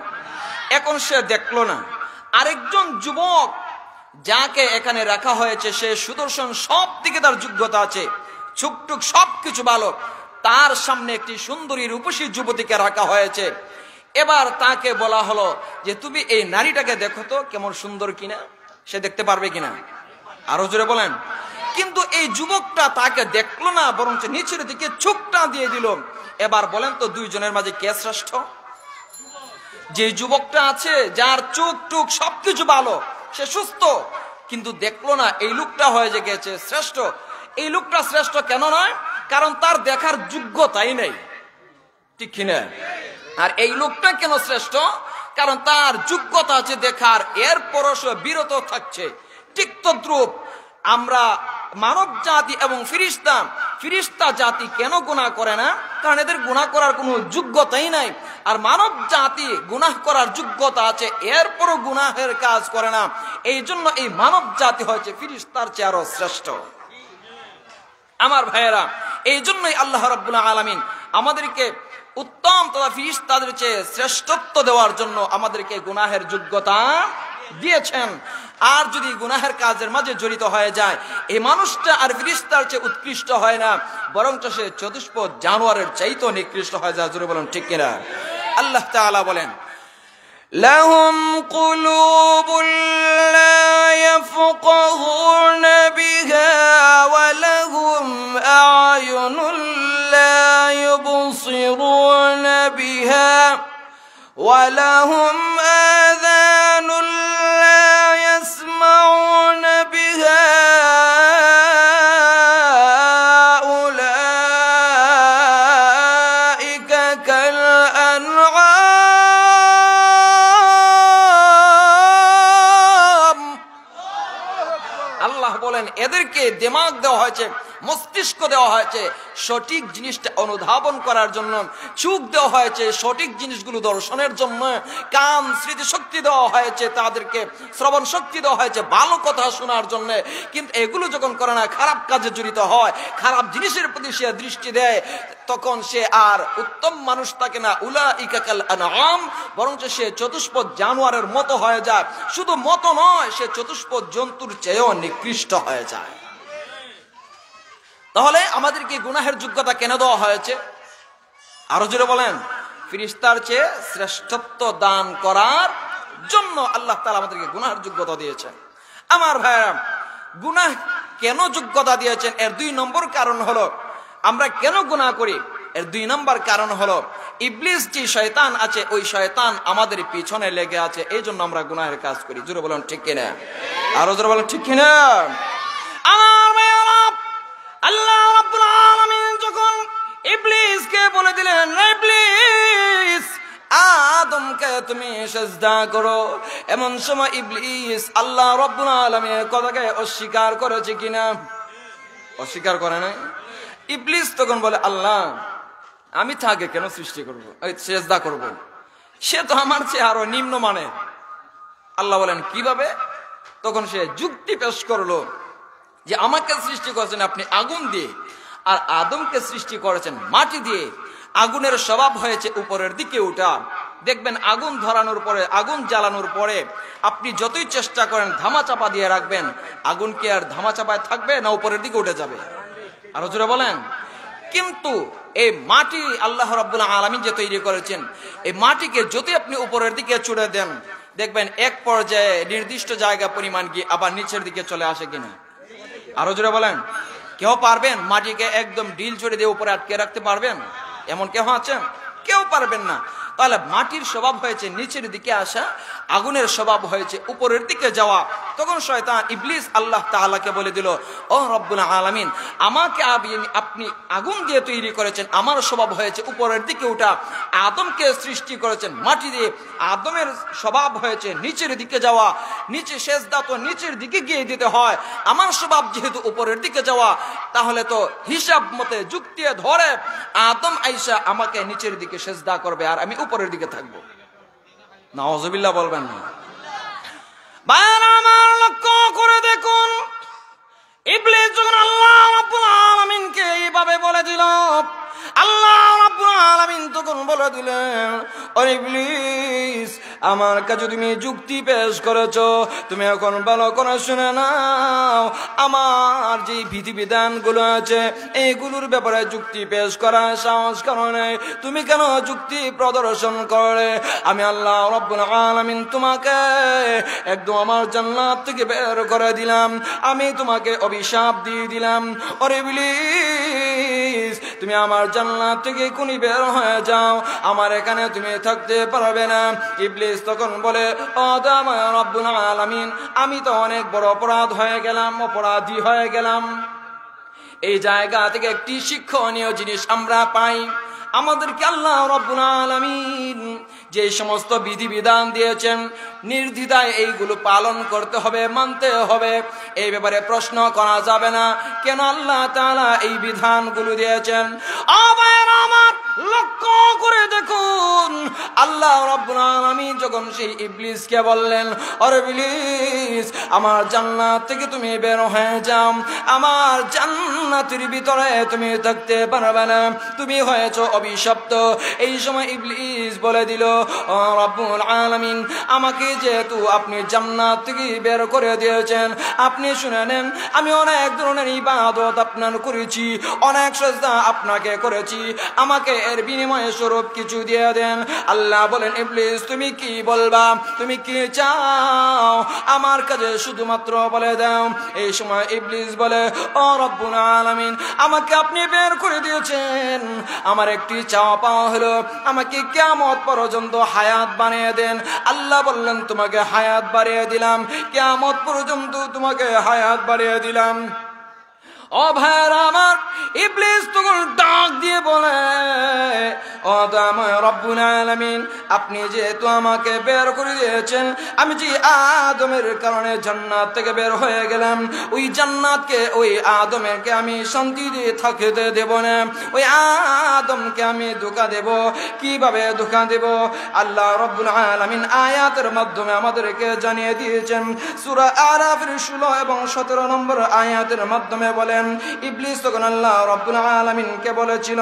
S1: এখন সে দেখলো না আরেকজন যুবক যাকে এখানে রাখা হয়েছে সে সুদর্শন সব দিকে তার যোগ্যতা আছে ছুকটুক সবকিছু ভালো তার সামনে একটি সুন্দরী রূপসী যুবতীকে রাখা হয়েছে এবার তাকে বলা হলো যে তুমি এই নারীটাকে দেখো তো কেমন সুন্দর কিনা সে দেখতে পারবে কিনা আরো জোরে বলেন কিন্তু এই যুবকটা তাকে দেখলো না বরঞ্চ নিচের দিকে চোখটা দিয়ে দিল এবার বলেন তো দুইজনের মাঝে কে শ্রেষ্ঠ যে যুবকটা আছে যার চোখ টুক সবকিছু ভালো সে সুস্থ কিন্তু দেখলো না এই লোকটা হয়ে গেছে শ্রেষ্ঠ এই লোকটা শ্রেষ্ঠ কেন নয় কারণ তার দেখার যোগ্যতাই নেই ঠিক কিনা আর এই লোকটা কেন শ্রেষ্ঠ কারণ তার যোগ্যতা আছে দেখার এর পরশ বিরত থাকছে তিক্তদ্রুপ আমরা মানব জাতি এবং ফিরিস্তা ফিরিস্তা জাতি কেন গুণা করে না কারণ এদের গুণা করার কোনো যোগ্যতাই নাই আর মানব জাতি গুণা করার যোগ্যতা আছে এরপরও গুনাহের কাজ করে না এই জন্য এই মানব জাতি হয়েছে ফিরিস্তার চেয়ে আরো শ্রেষ্ঠ আমার ভাইয়েরা এই জন্যই আল্লাহ রব্বুল্লাহ আলমিন আমাদেরকে উত্তম তথা ফিস তাদের চেয়ে শ্রেষ্ঠত্ব দেওয়ার জন্য আমাদেরকে গুনাহের যোগ্যতা দিয়েছেন আর যদি গুনাহের কাজের মাঝে জড়িত হয়ে যায় এই মানুষটা আর ফিরিস্তার চেয়ে উৎকৃষ্ট হয় না বরং সে চতুষ্প জানোয়ারের চাইতো নিকৃষ্ট হয়ে যায় জোরে বলেন ঠিক কিনা আল্লাহ তালা বলেন لهم قلوب لا يفقهون بها ولهم أعين لا يبصرون بها ولهم آذان لا يسمعون بها أولئك كالأنعام الله بولن এদেরকে দিমাগ দেওয়া হয়েছে মস্তিষ্ক দেওয়া হয়েছে সঠিক জিনিসটা অনুধাবন করার জন্য চোখ দেওয়া হয়েছে সঠিক জিনিসগুলো দর্শনের জন্য কান স্মৃতিশক্তি দেওয়া হয়েছে তাদেরকে শ্রবণ শক্তি দেওয়া হয়েছে ভালো কথা শোনার জন্য কিন্তু এগুলো যখন করে না খারাপ কাজে জড়িত হয় খারাপ জিনিসের প্রতি সে দৃষ্টি দেয় তখন সে আর উত্তম মানুষ থাকে না উলা ইকাকাল আনাম বরঞ্চ সে চতুষ্পদ জানোয়ারের মতো হয়ে যায় শুধু মতো নয় সে চতুষ্পদ জন্তুর চেয়েও নিকৃষ্ট হয়ে যায় তাহলে আমাদেরকে গুনাহের যোগ্যতা কেন দেওয়া হয়েছে আরো জোরে বলেন ফিরিস্তার চেয়ে শ্রেষ্ঠত্ব দান করার জন্য আল্লাহ তালা আমাদেরকে গুনাহের যোগ্যতা দিয়েছেন আমার ভাইরা গুনাহ কেন যোগ্যতা দিয়েছেন এর দুই নম্বর কারণ হলো আমরা কেন গুনাহ করি এর দুই নম্বর কারণ হলো ইবলিস যে শয়তান আছে ওই শয়তান আমাদের পিছনে লেগে আছে এই জন্য আমরা গুনাহের কাজ করি জোরে বলেন ঠিক কিনা আরো জোরে বলেন ঠিক কিনা আল্লাহ রাব্বুল আলামিন যখন ইবলিসকে বলে দিলেন ইবলিস আদমকে তুমি সেজদা করো এমন সময় ইবলিস আল্লাহ রব্বুল আলামিনের কথাকে অস্বীকার করেছে কিনা অস্বীকার করে নাই ইবলিস তখন বলে আল্লাহ আমি তাকে কেন সৃষ্টি করবো সেজদা করব। সে তো আমার চেয়ে আরো নিম্ন মানে আল্লাহ বলেন কিভাবে তখন সে যুক্তি পেশ করলো যে আমাকে সৃষ্টি করেছেন আপনি আগুন দিয়ে আর আদমকে সৃষ্টি করেছেন মাটি দিয়ে আগুনের স্বভাব হয়েছে উপরের দিকে ওঠা দেখবেন আগুন ধরানোর পরে আগুন জ্বালানোর পরে আপনি যতই চেষ্টা করেন ধামাচাপা দিয়ে রাখবেন আগুন কি আর ধামাচাপায় থাকবে না উপরের দিকে উঠে যাবে আর হজুরা বলেন কিন্তু এই মাটি আল্লাহ রাবুল্লাহ আলমী যে তৈরি করেছেন এই মাটিকে যদি আপনি উপরের দিকে চুড়ে দেন দেখবেন এক পর্যায়ে নির্দিষ্ট জায়গা পরিমাণ গিয়ে আবার নিচের দিকে চলে আসে কিনা আরো জোরে বলেন কেউ পারবেন মাটিকে একদম ডিল ছড়ে দিয়ে উপরে আটকে রাখতে পারবেন এমন কেউ আছেন কেউ পারবেন না তাহলে মাটির স্বভাব হয়েছে নিচের দিকে আসা আগুনের স্বভাব হয়েছে উপরের দিকে যাওয়া তখন শয়তান ইবলিস আল্লাহ তাহলাকে বলে দিল ও রব্বুল আলমিন আমাকে আপনি আগুন দিয়ে তৈরি করেছেন আমার স্বভাব হয়েছে উপরের দিকে উঠা আদমকে সৃষ্টি করেছেন মাটি দিয়ে আদমের স্বভাব হয়েছে নিচের দিকে যাওয়া নিচে শেষ দাঁত নিচের দিকে গিয়ে দিতে হয় আমার স্বভাব যেহেতু উপরের দিকে যাওয়া তাহলে তো হিসাব মতে যুক্তি ধরে আদম আইসা আমাকে নিচের দিকে শেষ করবে আর আমি উপরের দিকে থাকবো না অজবিল্লা বলবেন না আমার লক্ষ্য করে দেখুন আল্লাহ বলে আল্লাহ তখন বলে দিলেন আমার কাছে তুমি যুক্তি পেশ করেছ তুমি এখন ভালো করে শুনে নাও আমার যে বিধি বিধানগুলো আছে এইগুলোর ব্যাপারে যুক্তি পেশ করার সাহস কারণে তুমি কেন যুক্তি প্রদর্শন করে আমি আল্লাহ আলমিন তোমাকে একদম আমার জান্নাত থেকে বের করে দিলাম আমি তোমাকে অভিশাপ দিয়ে দিলাম অরে বিলি তুমি আমার জান্নাত থেকে কুনি বের হয়ে যাও আমার এখানে তুমি থাকতে পারবে না ইবলি ইবলিস তখন বলে রব্বুল আলামিন আমি তো অনেক বড় অপরাধ হয়ে গেলাম অপরাধী হয়ে গেলাম এই জায়গা থেকে একটি শিক্ষণীয় জিনিস আমরা পাই আমাদেরকে আল্লাহ রব্বুল আলামিন যে সমস্ত বিধিবিধান দিয়েছেন নির্দ্বিধায় এইগুলো পালন করতে হবে মানতে হবে এই ব্যাপারে প্রশ্ন করা যাবে না কেন আল্লাহ এই বিধানগুলো দিয়েছেন আমার লক্ষ্য করে দেখুন আল্লাহ আমি যখন সেই কে বললেন অরে বিলিস আমার জান্নাত থেকে তুমি বের হয়ে যাও আমার জান্নাতের ভিতরে তুমি থাকতে পারবে না তুমি হয়েছ অভিশপ্ত এই সময় ইবলিস বলে দিল রব্বুল আলামিন আমাকে যেহেতু আপনি জান্নাত থেকে বের করে দিয়েছেন আপনি শুনে নেন আমি অনেক ধরনের ইবাদত আপনার করেছি অনেক সজ্জা আপনাকে করেছি আমাকে এর বিনিময়ে স্বরূপ কিছু দিয়ে দেন আল্লাহ বলেন ইবলিস তুমি কি বলবা তুমি কি চাও আমার কাছে শুধুমাত্র বলে দাও এই সময় ইবলিস বলে ও রব্বুল আলামিন আমাকে আপনি বের করে দিয়েছেন আমার একটি চাওয়া পাওয়া হলো আমাকে কেমত পর্যন্ত হায়াত বানিয়ে দেন আল্লাহ বললেন তোমাকে হায়াত বাড়িয়ে দিলাম কেমত পর্যন্ত তোমাকে হায়াত বাড়িয়ে দিলাম ও ভাইয়ের আমার ইবলিস তখন ডাক দিয়ে বলে ও দাময় রব্বুল আলামিন আপনি যেহেতু আমাকে বের করে দিয়েছেন আমি যে আদমের কারণে জান্নাত থেকে বের হয়ে গেলাম ওই জান্নাতকে ওই আদমেরকে আমি শান্তি দিয়ে থাকতে দেব না ওই আদমকে আমি ধোকা দেব কিভাবে ধোকা দেব আল্লাহ রব্বুল আলমিন আয়াতের মাধ্যমে আমাদেরকে জানিয়ে দিয়েছেন সুরা আরাফের ষোলো এবং সতেরো নম্বর আয়াতের মাধ্যমে বলেন করেন ইবলিস তখন আল্লাহ রব্বুল আলমিনকে বলেছিল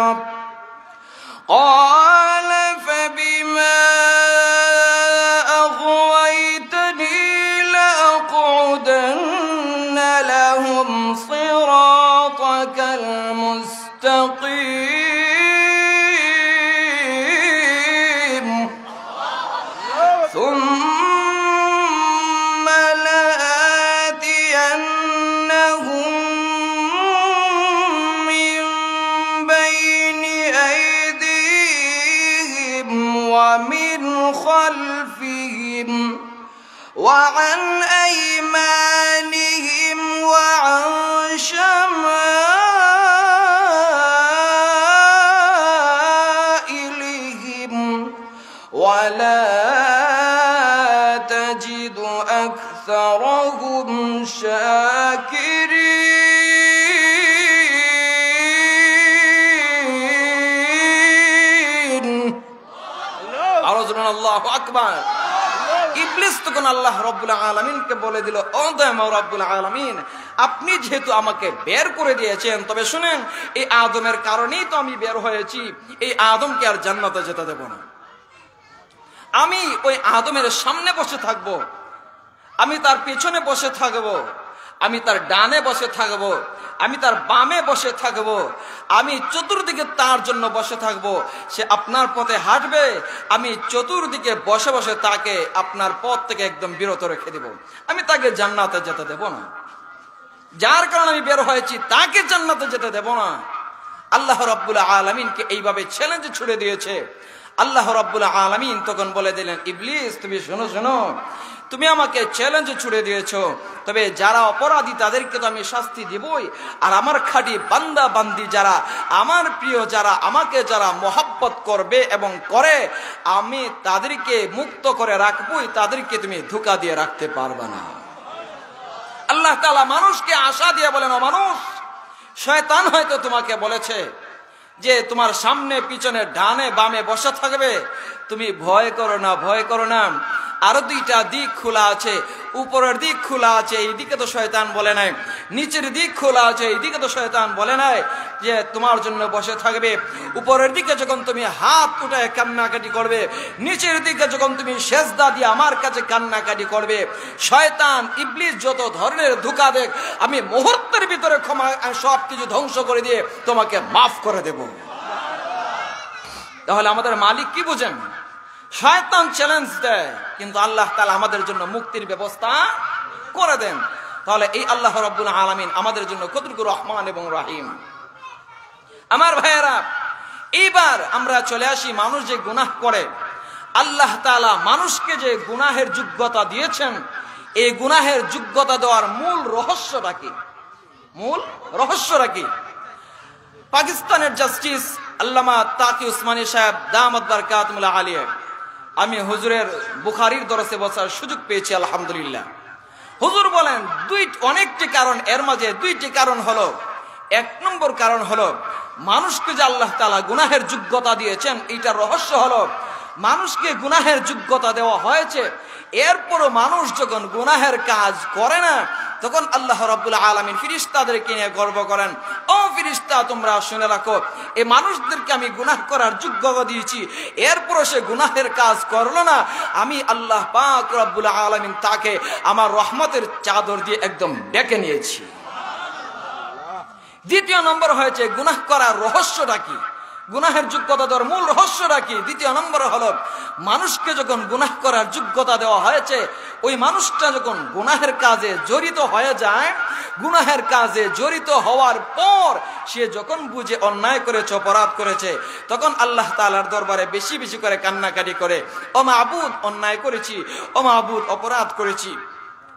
S1: وعن أيمانهم وعن شمائلهم ولا تجد أكثرهم شاكرين نعم. الله أكبر তখন আল্লাহ রব্বুল আলমিনকে বলে দিল রব্বুল আলমিন আপনি যেহেতু আমাকে বের করে দিয়েছেন তবে শুনেন এই আদমের কারণেই তো আমি বের হয়েছি এই আদমকে আর জান্নাতে যেতে দেব না আমি ওই আদমের সামনে বসে থাকব। আমি তার পেছনে বসে থাকব আমি তার ডানে বসে থাকব আমি তার বামে বসে থাকব আমি চতুর্দিকে তার জন্য বসে থাকব সে আপনার পথে হাঁটবে আমি চতুর্দিকে বসে বসে তাকে আপনার পথ থেকে একদম বিরত রেখে দেব আমি তাকে জান্নাতে যেতে দেব না যার কারণে আমি বের হয়েছি তাকে জান্নাতে যেতে দেব না আল্লাহ রব্বুল আলমিনকে এইভাবে চ্যালেঞ্জ ছুড়ে দিয়েছে আল্লাহ রব্বুল আলমিন তখন বলে দিলেন ইবলিস তুমি শোনো শোনো তুমি আমাকে চ্যালেঞ্জ ছুড়ে দিয়েছ তবে যারা অপরাধী তাদেরকে তো আমি শাস্তি দেবই আর আমার খাটি বান্দা বান্দি যারা আমার প্রিয় যারা আমাকে যারা মহাব্বত করবে এবং করে আমি তাদেরকে মুক্ত করে রাখবই তাদেরকে তুমি ধোকা দিয়ে রাখতে পারবে না আল্লাহ তালা মানুষকে আশা দিয়ে বলেন মানুষ শয়তান হয়তো তোমাকে বলেছে যে তোমার সামনে পিছনে ডানে বামে বসে থাকবে তুমি ভয় করো না ভয় করো না আরো দুইটা দিক খোলা আছে উপরের দিক খোলা আছে এইদিকে তো শয়তান বলে নাই নিচের দিক খোলা আছে এইদিকে তো শয়তান বলে নাই যে তোমার জন্য বসে থাকবে উপরের দিকে যখন তুমি হাত উঠে কান্নাকাটি করবে নিচের দিকে যখন তুমি শেষ দিয়ে আমার কাছে কান্নাকাটি করবে শয়তান ইবলিস যত ধরনের ধোকা দেখ আমি মুহূর্তের ভিতরে ক্ষমা সব কিছু ধ্বংস করে দিয়ে তোমাকে মাফ করে দেব তাহলে আমাদের মালিক কি বুঝেন শয়তান চ্যালেঞ্জ দেয় কিন্তু আল্লাহ তালা আমাদের জন্য মুক্তির ব্যবস্থা করে দেন তাহলে এই আল্লাহ রব্বুল আলমিন আমাদের জন্য কতটুকু রহমান এবং রাহিম আমার ভাইয়েরা এইবার আমরা চলে আসি মানুষ যে গুনাহ করে আল্লাহ তালা মানুষকে যে গুনাহের যোগ্যতা দিয়েছেন এই গুনাহের যোগ্যতা দেওয়ার মূল রহস্য কি মূল রহস্য কি পাকিস্তানের জাস্টিস আল্লামা তাকি উসমানী সাহেব দামদবার কাতমুল্লা আলিয়া আমি হুজুরের বুখারির দরসে বসার সুযোগ পেয়েছি আলহামদুলিল্লাহ হুজুর বলেন দুই অনেকটি কারণ এর মাঝে দুইটি কারণ হলো এক নম্বর কারণ হলো মানুষকে যে আল্লাহ তালা গুনাহের যোগ্যতা দিয়েছেন এইটা রহস্য হলো মানুষকে গুনাহের যোগ্যতা দেওয়া হয়েছে এরপরও মানুষ যখন গুনাহের কাজ করে না তখন আল্লাহ রব্বুল আলমিন ফিরিস্তাদেরকে নিয়ে গর্ব করেন ও ফিরিস্তা তোমরা শুনে রাখো এই মানুষদেরকে আমি গুনাহ করার যোগ্য দিয়েছি এরপরও সে গুনাহের কাজ করলো না আমি আল্লাহ পাক রব্বুল আলমিন তাকে আমার রহমতের চাদর দিয়ে একদম ডেকে নিয়েছি দ্বিতীয় নম্বর হয়েছে গুনাহ করার রহস্যটা কি গুনাহের যোগ্যতা দেওয়ার মূল রহস্য কি দ্বিতীয় নম্বরে হল মানুষকে যখন গুনাহ করার যোগ্যতা দেওয়া হয়েছে ওই মানুষটা যখন গুনাহের কাজে জড়িত হয়ে যায় গুনাহের কাজে জড়িত হওয়ার পর সে যখন বুঝে অন্যায় করেছে অপরাধ করেছে তখন আল্লাহ তালার দরবারে বেশি বেশি করে কান্নাকাটি করে অমা আবুদ অন্যায় করেছি অমা আবুদ অপরাধ করেছি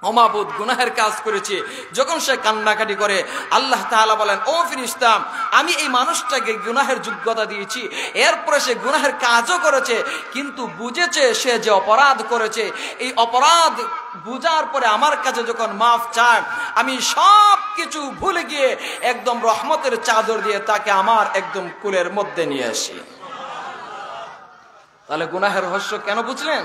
S1: অমাবুদ গুনাহের কাজ করেছে যখন সে কান্নাকাটি করে আল্লাহ তাহালা বলেন ও ফিরিস্তাম আমি এই মানুষটাকে গুনাহের যোগ্যতা দিয়েছি এরপরে সে গুনাহের কাজও করেছে কিন্তু বুঝেছে সে যে অপরাধ করেছে এই অপরাধ বুঝার পরে আমার কাছে যখন মাফ চান আমি সব কিছু ভুলে গিয়ে একদম রহমতের চাদর দিয়ে তাকে আমার একদম কুলের মধ্যে নিয়ে আসি তাহলে গুনাহের রহস্য কেন বুঝলেন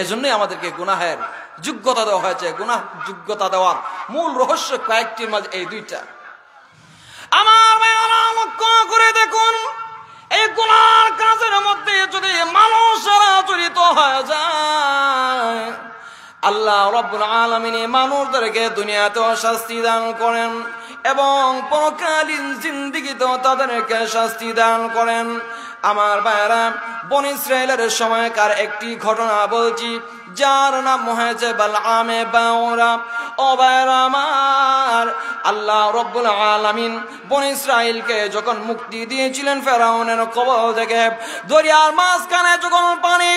S1: এজন্যই আমাদেরকে গুনাহের যোগ্যতা দেওয়া হয়েছে গুনাহ যোগ্যতা দেওয়ার মূল রহস্য কয়েকটির মাঝে এই দুইটা আমার লক্ষ্য করে দেখুন এই গুনার কাজের মধ্যে যদি মানুষেরা জড়িত হয়ে যায় আল্লাহ রব্বুল আলমিনে মানুষদেরকে দুনিয়াতেও শাস্তি দান করেন এবং পরকালীন জিন্দিগিতেও তাদেরকে শাস্তি দান করেন আমার বায়রা বন ইসরায়েলের সময়কার একটি ঘটনা বলছি যার নাম হয়েছে বালআমে বাউরা ও আমার আল্লাহ রব্বুল আলামিন বন ইসরাইলকে যখন মুক্তি দিয়েছিলেন ফেরাউনের কবল থেকে দরিয়ার মাঝখানে যখন পানি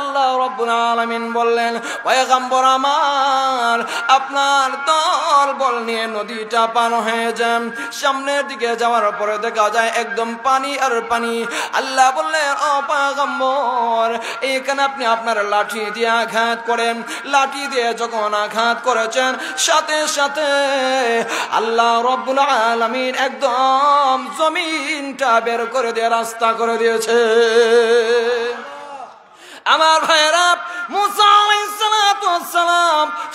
S1: আল্লাহ রব্বুল আলামিন বললেন পয়গম্বর আমার আপনার দল বল নিয়ে নদীটা পার হয়ে যান সামনের দিকে যাওয়ার পরে দেখা যায় একদম পানি আর পানি আল্লাহ বললেন ও পয়গম্বর এইখানে আপনি আপনার লাঠি দিয়ে আঘাত করেন লাঠি দিয়ে যখন আঘাত করেছেন সাথে সাথে আল্লাহ রব্বুল আলমিন একদম জমিনটা বের করে দিয়ে রাস্তা করে দিয়েছে আমার ভাইরা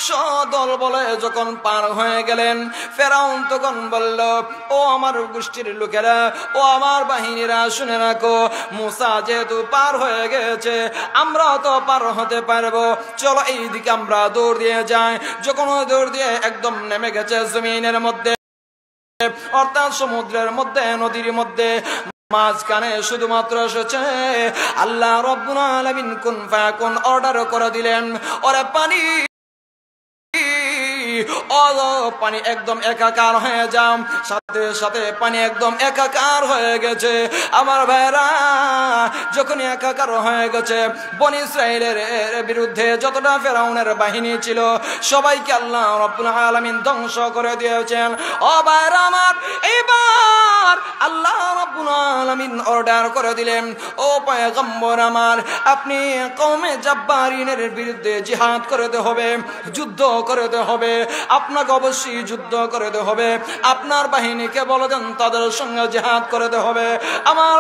S1: সদল বলে যখন পার হয়ে গেলেন ফেরাউন তখন বলল ও আমার গোষ্ঠীর লোকেরা ও আমার বাহিনীরা শুনে রাখো মুসা যেহেতু পার হয়ে গেছে আমরা তো পার হতে পারবো চলো এইদিকে আমরা দৌড় দিয়ে যাই যখন দৌড় দিয়ে একদম নেমে গেছে জমিনের মধ্যে অর্থাৎ সমুদ্রের মধ্যে নদীর মধ্যে মাঝখানে শুধুমাত্র এসেছে আল্লাহ রব্বুল আলামিন কোন ফায়াকুন অর্ডার করে দিলেন ওরে পানি অল পানি একদম একাকার হয়ে যাম সাথে সাথে পানি একদম একাকার হয়ে গেছে আমার ভাইরা যখন একাকার হয়ে গেছে বন ইসরায়েলের বিরুদ্ধে যতটা ফেরাউনের বাহিনী ছিল সবাইকে আল্লাহ রব্বুল আলমিন ধ্বংস করে দিয়েছেন ও ভাইরা আমার এবার আল্লাহ রব্বুল আলমিন অর্ডার করে দিলেন ও পায়গম্বর আমার আপনি কমে জাব্বারিনের বিরুদ্ধে জিহাদ করতে হবে যুদ্ধ করতে হবে আপনাকে অবশ্যই যুদ্ধ করে দিতে হবে আপনার বাহিনীকে বলে দেন তাদের সঙ্গে জেহাদ করে দিতে হবে আমার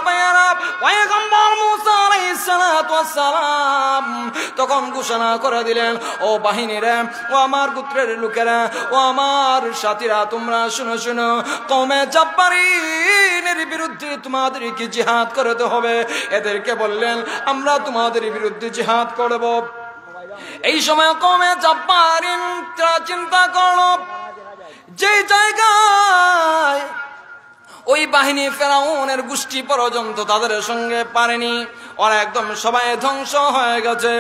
S1: তখন ঘোষণা করে দিলেন ও বাহিনীরে ও আমার গোত্রের লোকেরা ও আমার সাথীরা তোমরা শুনো শুনো কমে জাব্বারিনের বিরুদ্ধে তোমাদেরকে জিহাদ করতে হবে এদেরকে বললেন আমরা তোমাদের বিরুদ্ধে জিহাদ করবো এই সময় কমে চাপারিন চিন্তা করো যে জায়গায় ওই বাহিনী ফেরাউনের গোষ্ঠী পর্যন্ত তাদের সঙ্গে পারেনি ওরা একদম সবাই ধ্বংস হয়ে গেছে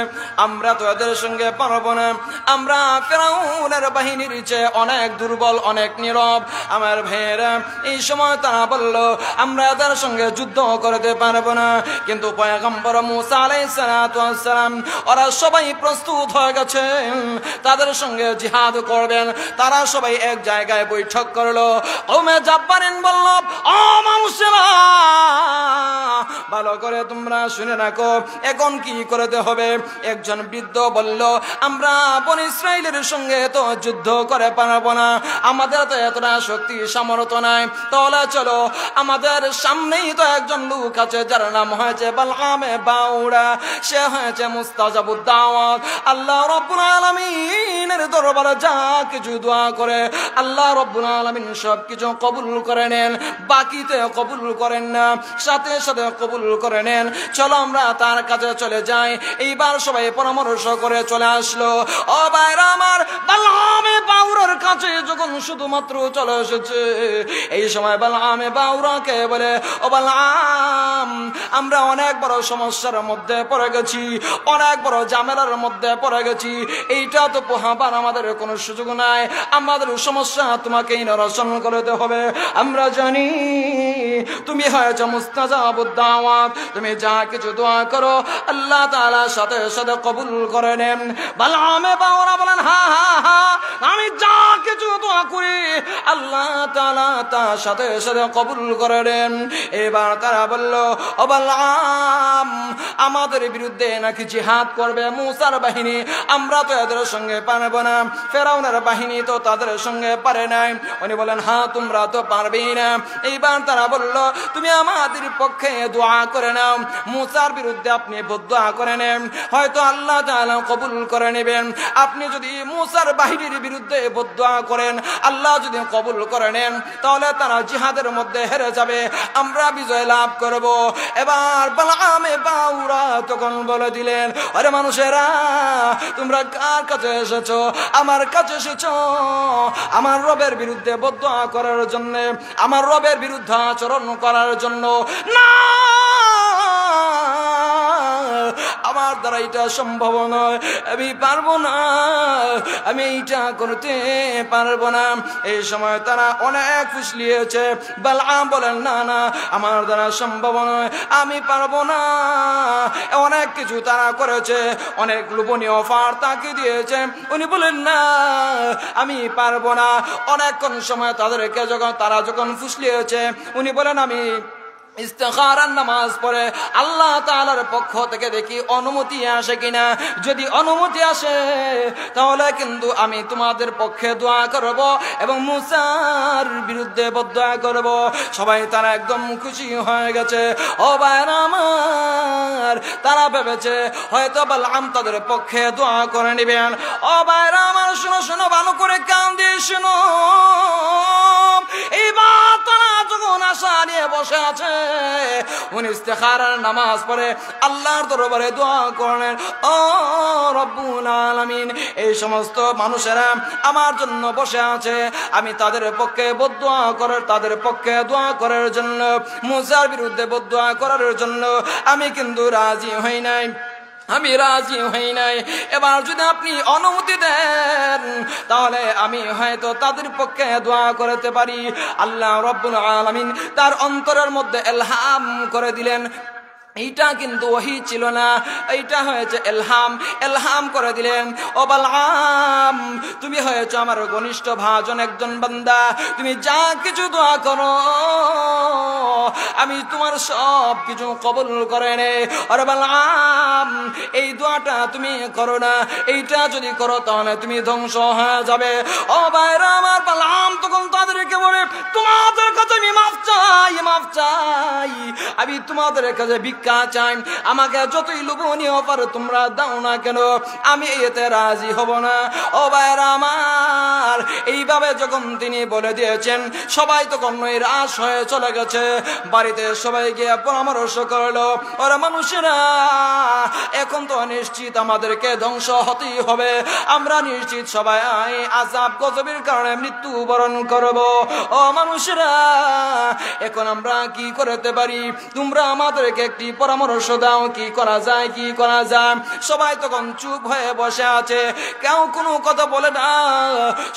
S1: আমরা তো এদের সঙ্গে পারব না আমরা ফেরাউনের বাহিনীর চেয়ে অনেক দুর্বল অনেক নীরব আমার ভাইয়েরা এই সময় তারা বলল আমরা এদের সঙ্গে যুদ্ধ করতে পারব না কিন্তু পয়গম্বর মুসা আলাই সালাম ওরা সবাই প্রস্তুত হয়ে গেছে তাদের সঙ্গে জিহাদ করবেন তারা সবাই এক জায়গায় বৈঠক করলো ওমে জাব্বারেন বলল ভালো করে তোমরা শুনে রাখো এখন কি করতে হবে একজন বৃদ্ধ বলল আমরা বন ইসরায়েলের সঙ্গে তো যুদ্ধ করে পারবো না আমাদের তো এতটা শক্তি সামর্থ্য নাই তাহলে চলো আমাদের সামনেই তো একজন লোক আছে যার নাম হয়েছে বালামে বাউড়া সে হয়েছে মুস্তাজাবুদ্দাওয়াত আল্লাহ রব্বুল আলমিনের দরবারে যা কিছু দোয়া করে আল্লাহ রব্বুল আলমিন সব কিছু কবুল করে নেন বাকিতে কবুল করেন না সাথে সাথে কবুল করে নেন চলো আমরা তার কাছে চলে যাই এইবার সবাই পরামর্শ করে চলে আসলো ও বাইর আমার বালামে বাউরার কাছে যখন শুধুমাত্র চলে এসেছে এই সময় বালামে বাউরাকে বলে ও বালাম আমরা অনেক বড় সমস্যার মধ্যে পড়ে গেছি অনেক বড় জামেলার মধ্যে পড়ে গেছি এইটা তো পোহাবার আমাদের কোনো সুযোগ নাই আমাদের সমস্যা তোমাকেই নরসন করতে হবে আমরা জানি তুমি হয়েছ মুস্তাজাবুদ তুমি যা কিছু দোয়া করো আল্লাহ তালা সাথে সাথে কবুল করে নেন বালামে বাওরা বলেন হা হা হা আমি যা কিছু দোয়া করি আল্লাহ তালা তার সাথে সাথে কবুল করে নেন এবার তারা বলল ও আমাদের বিরুদ্ধে নাকি জিহাদ করবে মুসার বাহিনী আমরা তো এদের সঙ্গে পারবো না ফেরাউনের বাহিনী তো তাদের সঙ্গে পারে নাই উনি বলেন হা হ্যাঁ, তোমরা তো পারবেই না এইবার তারা বলল তুমি আমাদের পক্ষে দোয়া করে নাও মুসার বিরুদ্ধে আপনি দোয়া করে নেন হয়তো আল্লাহ কবুল করে নেবেন আপনি যদি মুসার বাহিনীর বিরুদ্ধে দোয়া করেন আল্লাহ যদি কবুল করে নেন তাহলে তারা জিহাদের মধ্যে হেরে যাবে আমরা বিজয় লাভ করব এবার বলামে বাউরা তখন বলে দিলেন আরে মানুষেরা তোমরা কার কাছে এসেছো আমার কাছে এসেছ আমার রবের বিরুদ্ধে বদোয়া করার জন্য আমার রবের বিরুদ্ধে আচরণ করার জন্য না আমার দ্বারা এটা সম্ভব নয় আমি পারবো না আমি এইটা করতে পারবো না এই সময় তারা অনেক ফুসলিয়েছে বালাম বলেন না না আমার দ্বারা সম্ভব নয় আমি পারবো না অনেক কিছু তারা করেছে অনেক লোভনীয় অফার তাকে দিয়েছে উনি বলেন না আমি পারবো না অনেকক্ষণ সময় তাদেরকে যখন তারা যখন ফুসলিয়েছে উনি বলেন আমি ইস্তেখারার নামাজ পড়ে আল্লাহ তালার পক্ষ থেকে দেখি অনুমতি আসে কিনা যদি অনুমতি আসে তাহলে কিন্তু আমি তোমাদের পক্ষে দোয়া করব এবং মুসার বিরুদ্ধে বদয়া করব সবাই তারা একদম খুশি হয়ে গেছে ও আমার তারা ভেবেছে হয়তো বললাম তাদের পক্ষে দোয়া করে নেবেন ও বাইরা আমার শোনো শোনো ভালো করে কান দিয়ে শোনো এইবার তারা যখন আশা নিয়ে বসে আছে উনি ইস্তেখারার নামাজ পড়ে আল্লাহর দরবারে দোয়া করলেন ও রব্বুল আলামিন এই সমস্ত মানুষেরা আমার জন্য বসে আছে আমি তাদের পক্ষে বদোয়া করার তাদের পক্ষে দোয়া করার জন্য মুজার বিরুদ্ধে বদোয়া করার জন্য আমি কিন্তু রাজি হই নাই আমি রাজি হই নাই এবার যদি আপনি অনুমতি দেন তাহলে আমি হয়তো তাদের পক্ষে দোয়া করতে পারি আল্লাহ রব্বুল আলমিন তার অন্তরের মধ্যে এলহাম করে দিলেন এইটা কিন্তু ওহি ছিল না এইটা হয়েছে এলহাম এলহাম করে দিলেন ও বালাম তুমি হয়েছো আমার ঘনিষ্ঠ ভাজন একজন বান্দা তুমি যা কিছু দোয়া করো আমি তোমার সব কিছু কবল করে নে আর বালাম এই দোয়াটা তুমি করো না এইটা যদি করো তাহলে তুমি ধ্বংস হয়ে যাবে ও বাইরা আমার বালাম তখন তাদেরকে বলে তোমাদের কাছে আমি মাফ চাই মাফ চাই আমি তোমাদের কাছে ভিক্ষা চাই আমাকে যতই লুবনি অফার তোমরা দাও না কেন আমি এতে রাজি হব না ও ভাইরা আমার এইভাবে যখন তিনি বলে দিয়েছেন সবাই তখন রাস হয়ে চলে গেছে বাড়িতে সবাই গিয়ে পরামর্শ করলো ওরা মানুষেরা এখন তো নিশ্চিত আমাদেরকে ধ্বংস হতেই হবে আমরা নিশ্চিত সবাই আই আজাব গজবের কারণে মৃত্যু বরণ করব ও মানুষেরা এখন আমরা কি করতে পারি তোমরা আমাদেরকে একটি পরামর্শ দাও কি করা যায় কি করা যায় সবাই তখন চুপ হয়ে বসে আছে কেউ কোনো কথা বলে না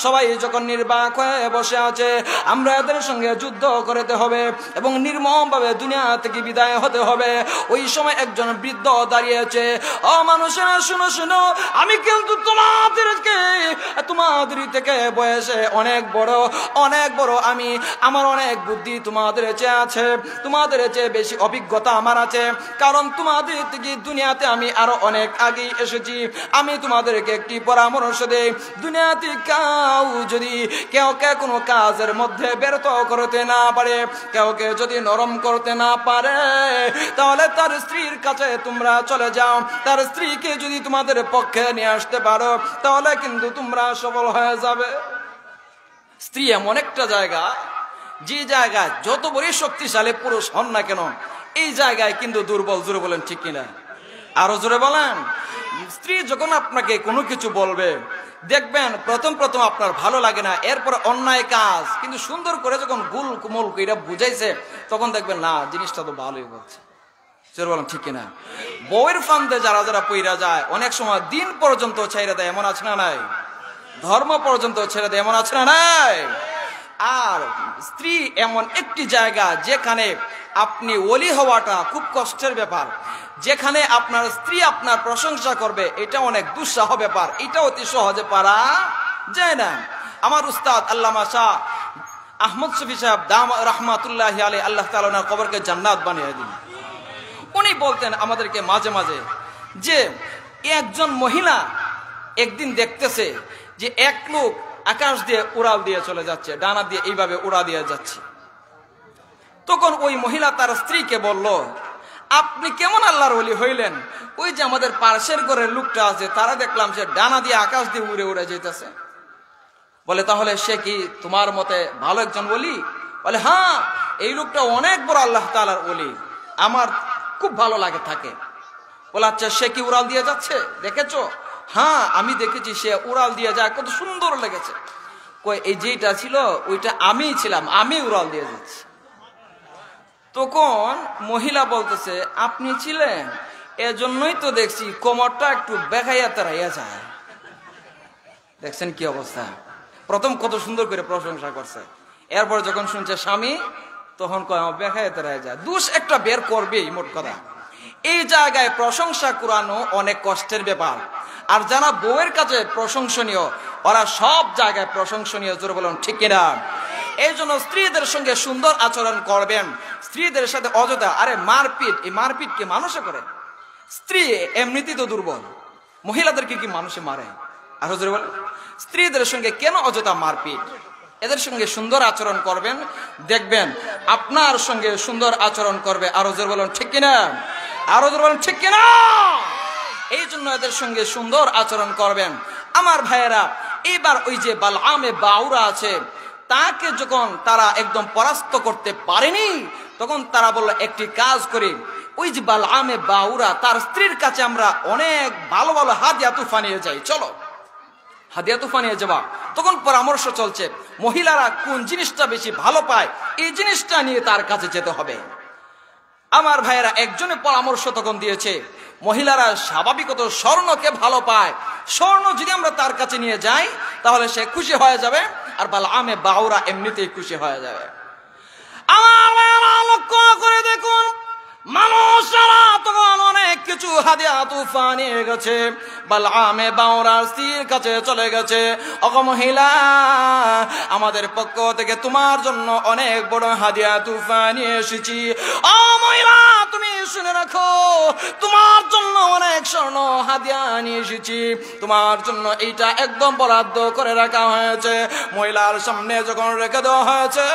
S1: সবাই যখন নির্বাক হয়ে বসে আছে আমরা এদের সঙ্গে যুদ্ধ করতে হবে এবং নির্মমভাবে দুনিয়া থেকে বিদায় হতে হবে ওই সময় একজন বৃদ্ধ দাঁড়িয়েছে ও মানুষেরা শুনো শুনো আমি কিন্তু তোমাদেরকে তোমাদের থেকে বয়সে অনেক বড় অনেক বড় আমি আমার অনেক বুদ্ধি তোমাদের চেয়ে আছে তোমাদের চেয়ে বেশি অভিজ্ঞতা আমার আছে কারণ তোমাদের থেকে দুনিয়াতে আমি আরো অনেক আগে এসেছি আমি তোমাদেরকে একটি পরামর্শ দেই দুনিয়াতে কাউ যদি কেউ কে কোনো কাজের মধ্যে ব্যর্থ করতে না পারে কেউ কে যদি নরম করতে না পারে তাহলে তার স্ত্রীর কাছে তোমরা চলে যাও তার স্ত্রীকে যদি তোমাদের পক্ষে নিয়ে আসতে পারো তাহলে কিন্তু তোমরা সফল হয়ে যাবে স্ত্রী এমন একটা জায়গা যে জায়গায় যত বড়ই শক্তিশালী পুরুষ হন না কেন এই জায়গায় কিন্তু দুর্বল জোরে বলেন ঠিক কিনা আরো জোরে বলেন স্ত্রী যখন আপনাকে কোনো কিছু বলবে দেখবেন প্রথম প্রথম আপনার ভালো লাগে না এরপর অন্যায় কাজ কিন্তু সুন্দর করে যখন গুল কুমল এটা বুঝাইছে তখন দেখবেন না জিনিসটা তো ভালোই বলছে বললাম ঠিক কিনা বউয়ের ফান্দে যারা যারা পইরা যায় অনেক সময় দিন পর্যন্ত ছেড়ে দেয় এমন আছে না নাই ধর্ম পর্যন্ত ছেড়ে দেয় এমন আছে না নাই আর স্ত্রী এমন একটি জায়গা যেখানে আপনি ওলি হওয়াটা খুব কষ্টের ব্যাপার যেখানে আপনার স্ত্রী আপনার প্রশংসা করবে এটা অনেক দুঃসাহ ব্যাপার এটা অতি সহজে পারা যায় না আমার উস্তাদ আল্লাহ শাহ আহমদ সফি সাহেব দাম রহমাতুল্লাহ আলী আল্লাহ তালনা কবরকে জান্নাত বানিয়ে দিন উনি বলতেন আমাদেরকে মাঝে মাঝে যে একজন মহিলা একদিন দেখতেছে যে এক লোক আকাশ দিয়ে উড়াল দিয়ে চলে যাচ্ছে ডানা দিয়ে এইভাবে উড়া দিয়ে যাচ্ছে তখন ওই মহিলা তার স্ত্রীকে বলল আপনি কেমন আল্লাহর অলি হইলেন ওই যে আমাদের পার্শের ঘরের লোকটা আছে তারা দেখলাম সে ডানা দিয়ে আকাশ দিয়ে উড়ে উড়ে যেতেছে বলে তাহলে সে কি তোমার মতে ভালো একজন বলি বলে হ্যাঁ এই লোকটা অনেক বড় আল্লাহ তালার বলি আমার খুব ভালো লাগে থাকে বলে আচ্ছা সে কি উড়াল দিয়ে যাচ্ছে দেখেছো হ্যাঁ আমি দেখেছি সে উড়াল দিয়ে যায় কত সুন্দর লেগেছে কই এই যেটা ছিল ওইটা আমিই ছিলাম আমি উড়াল দিয়ে যাচ্ছি তখন মহিলা বলতেছে আপনি ছিলেন এজন্যই তো দেখছি কোমরটা একটু বেখাইয়া তেরাইয়া যায় দেখছেন কি অবস্থা প্রথম কত সুন্দর করে প্রশংসা করছে এরপর যখন শুনছে স্বামী তখন কয় আমার বেখাইয়া যায় দুষ একটা বের করবে মোট কথা এই জায়গায় প্রশংসা কুরানো অনেক কষ্টের ব্যাপার আর যারা বউয়ের কাছে প্রশংসনীয় ওরা সব জায়গায় প্রশংসনীয় জোর বলুন ঠিক কিনা এই জন্য স্ত্রীদের সঙ্গে সুন্দর আচরণ করবেন স্ত্রীদের সাথে অযথা আরে মারপিট এই মারপিটকে মানুষে করে স্ত্রী এমনিতেই তো দুর্বল মহিলাদেরকে কি মানুষে মারে আর হজরে বলেন স্ত্রীদের সঙ্গে কেন অযথা মারপিট এদের সঙ্গে সুন্দর আচরণ করবেন দেখবেন আপনার সঙ্গে সুন্দর আচরণ করবে আর জোর বলুন ঠিক কিনা আরো জোর বলেন ঠিক কিনা এই জন্য এদের সঙ্গে সুন্দর আচরণ করবেন আমার ভাইয়েরা এবার ওই যে বালআমে বাউরা আছে তাকে যখন তারা একদম পরাস্ত করতে পারেনি তখন তারা বলল একটি কাজ করি ওই যে বালআমে বাউরা তার স্ত্রীর কাছে আমরা অনেক ভালো ভালো হাদিয়া তুফা নিয়ে যাই চলো হাদিয়া তুফা নিয়ে যাওয়া তখন পরামর্শ চলছে মহিলারা কোন জিনিসটা বেশি ভালো পায় এই জিনিসটা নিয়ে তার কাছে যেতে হবে আমার ভাইয়েরা একজনে পরামর্শ তখন দিয়েছে মহিলারা স্বাভাবিকত স্বর্ণকে ভালো পায় স্বর্ণ যদি আমরা তার কাছে নিয়ে যাই তাহলে সে খুশি হয়ে যাবে আর বলে আমে বাউরা এমনিতেই খুশি হয়ে যাবে আমার লক্ষ্য করে দেখুন মানুষরা তখন অনেক কিছু হাদিয়া তুফা নিয়ে গেছে বাউরার স্ত্রীর কাছে চলে গেছে মহিলা আমাদের পক্ষ থেকে তোমার জন্য অনেক বড় হাদিয়া তুফা নিয়ে এসেছি ও মহিলা তুমি শুনে রাখো তোমার জন্য অনেক স্বর্ণ হাদিয়া নিয়ে এসেছি তোমার জন্য এইটা একদম বরাদ্দ করে রাখা হয়েছে মহিলার সামনে যখন রেখে দেওয়া হয়েছে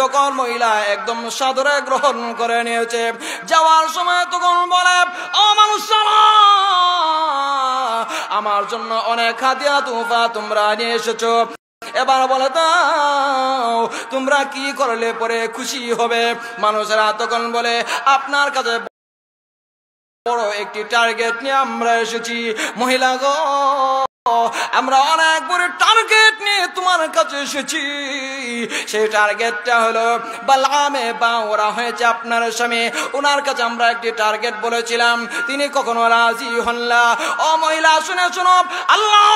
S1: তখন মহিলা একদম সাদরে গ্রহণ করে নিয়ে হয়েছে যাওয়ার সময় তখন বলে ও মানুষ আমার জন্য অনেক হাতিয়া তুফা তোমরা নিয়ে এসেছো এবার বলে দাও তোমরা কি করলে পরে খুশি হবে মানুষেরা তখন বলে আপনার কাছে বড় একটি টার্গেট নিয়ে আমরা এসেছি মহিলা গ আমরা অনেক বড় টার্গেট নিয়ে তোমার কাছে এসেছি সেই টার্গেটটা হলো বালামে বা হয়েছে আপনার স্বামী ওনার কাছে আমরা একটি টার্গেট বলেছিলাম তিনি কখনো রাজি হনলা ও মহিলা শুনে শুনো আল্লাহ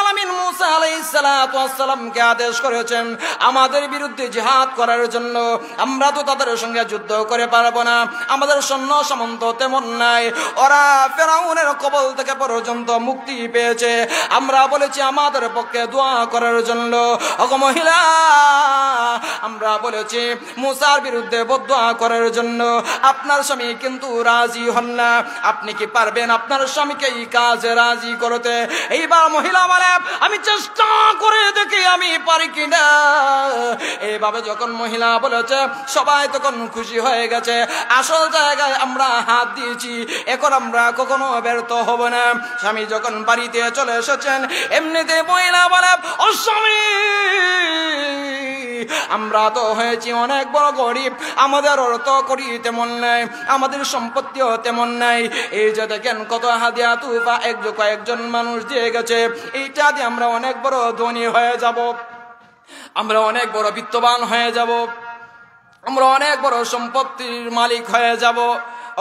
S1: আলমিন মুসা আলাইসালামকে আদেশ করেছেন আমাদের বিরুদ্ধে জিহাদ করার জন্য আমরা তো তাদের সঙ্গে যুদ্ধ করে পারবো না আমাদের সৈন্য সামন্ত তেমন নাই ওরা ফেরাউনের কবল থেকে পর্যন্ত মুক্তি পেয়েছে আমরা বলেছি আমাদের পক্ষে দোয়া করার জন্য মহিলা আমরা বলেছি মুসার বিরুদ্ধে বদোয়া করার জন্য আপনার স্বামী কিন্তু রাজি হন না আপনি কি পারবেন আপনার স্বামীকে এই কাজে রাজি করতে এইবার মহিলা বলে আমি চেষ্টা করে দেখি আমি পারি কিনা এইভাবে যখন মহিলা বলেছে সবাই তখন খুশি হয়ে গেছে আসল জায়গায় আমরা হাত দিয়েছি এখন আমরা কখনো ব্যর্থ হব না স্বামী যখন বাড়িতে চলে এসে এসেছেন এমনিতে বইলা বলে অস্বামী আমরা তো হয়েছি অনেক বড় গরিব আমাদের অর্থ করি তেমন নাই আমাদের সম্পত্তিও তেমন নাই এই যে দেখেন কত হাদিয়া বা এক কয়েকজন মানুষ দিয়ে গেছে এইটা দিয়ে আমরা অনেক বড় ধনী হয়ে যাব আমরা অনেক বড় বিত্তবান হয়ে যাব আমরা অনেক বড় সম্পত্তির মালিক হয়ে যাব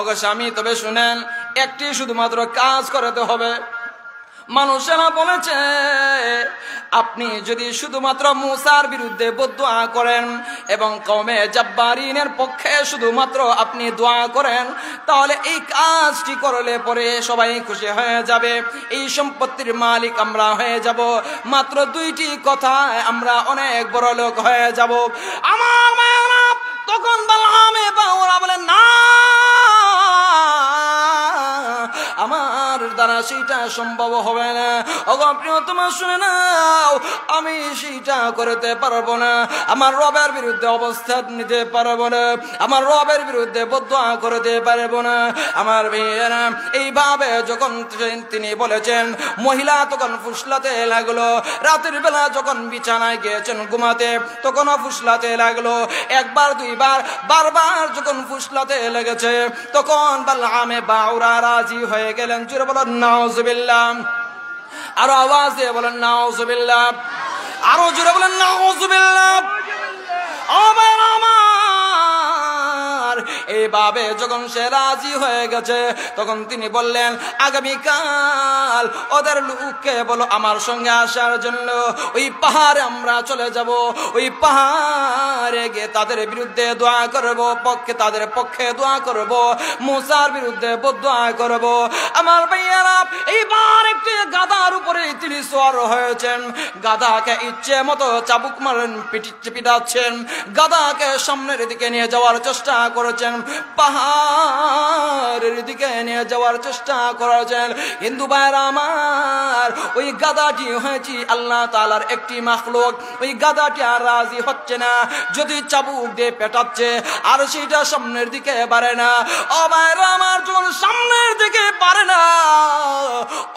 S1: অগস্বামী তবে শুনেন একটি শুধুমাত্র কাজ করতে হবে মানুষেরা বলেছে আপনি যদি শুধুমাত্র মুসার বিরুদ্ধে বদুয়া করেন এবং কমে জব্বারিনের পক্ষে শুধুমাত্র আপনি দোয়া করেন তাহলে এই কাজটি করলে পরে সবাই খুশি হয়ে যাবে এই সম্পত্তির মালিক আমরা হয়ে যাব মাত্র দুইটি কথায় আমরা অনেক বড় লোক হয়ে যাব আমার তখন বললাম বলেন না আমার দ্বারা সেটা সম্ভব হবে না অগপ্রিয় তোমার শুনে নাও আমি সেটা করতে পারবো না আমার রবের বিরুদ্ধে অবস্থান নিতে পারবো না আমার রবের বিরুদ্ধে বদয়া করতে পারবো না আমার মেয়েরা এইভাবে যখন তিনি বলেছেন মহিলা তখন ফুসলাতে লাগলো রাতের বেলা যখন বিছানায় গিয়েছেন ঘুমাতে তখন ফুসলাতে লাগলো একবার দুইবার বারবার যখন ফুসলাতে লেগেছে তখন বললাম বাউরা রাজি হয়ে হয়ে গেলেন জুড়ে বলেন নাউজুবিল্লাহ আরো আওয়াজ দিয়ে বলেন নাউজুবিল্লাহ আরো জুড়ে বলেন নাউজুবিল্লাহ আমার আমার এইভাবে যখন সে রাজি হয়ে গেছে তখন তিনি বললেন আগামীকাল ওদের লোককে বলো আমার সঙ্গে আসার জন্য ওই পাহাড়ে আমরা চলে যাব ওই পাহাড়ে গিয়ে তাদের বিরুদ্ধে দোয়া করব পক্ষে তাদের পক্ষে দোয়া করব মুসার বিরুদ্ধে দোয়া করব আমার ভাইয়ারা এইবার একটি গাদার উপরে তিনি সোয়ার হয়েছেন গাদাকে ইচ্ছে মতো চাবুক মারেন পিটাচ্ছেন গাদাকে সামনের দিকে নিয়ে যাওয়ার চেষ্টা করেছেন করেছেন পাহাড়ের দিকে নিয়ে যাওয়ার চেষ্টা করেছেন হিন্দু ভাইয়ের আমার ওই গাদাটি হয়েছি আল্লাহ তালার একটি মাখলোক ওই গাদাটি আর রাজি হচ্ছে না যদি চাবুক দিয়ে পেটাচ্ছে আর সেটা সামনের দিকে বাড়ে না ও ভাইয়ের আমার যখন সামনের দিকে পারে না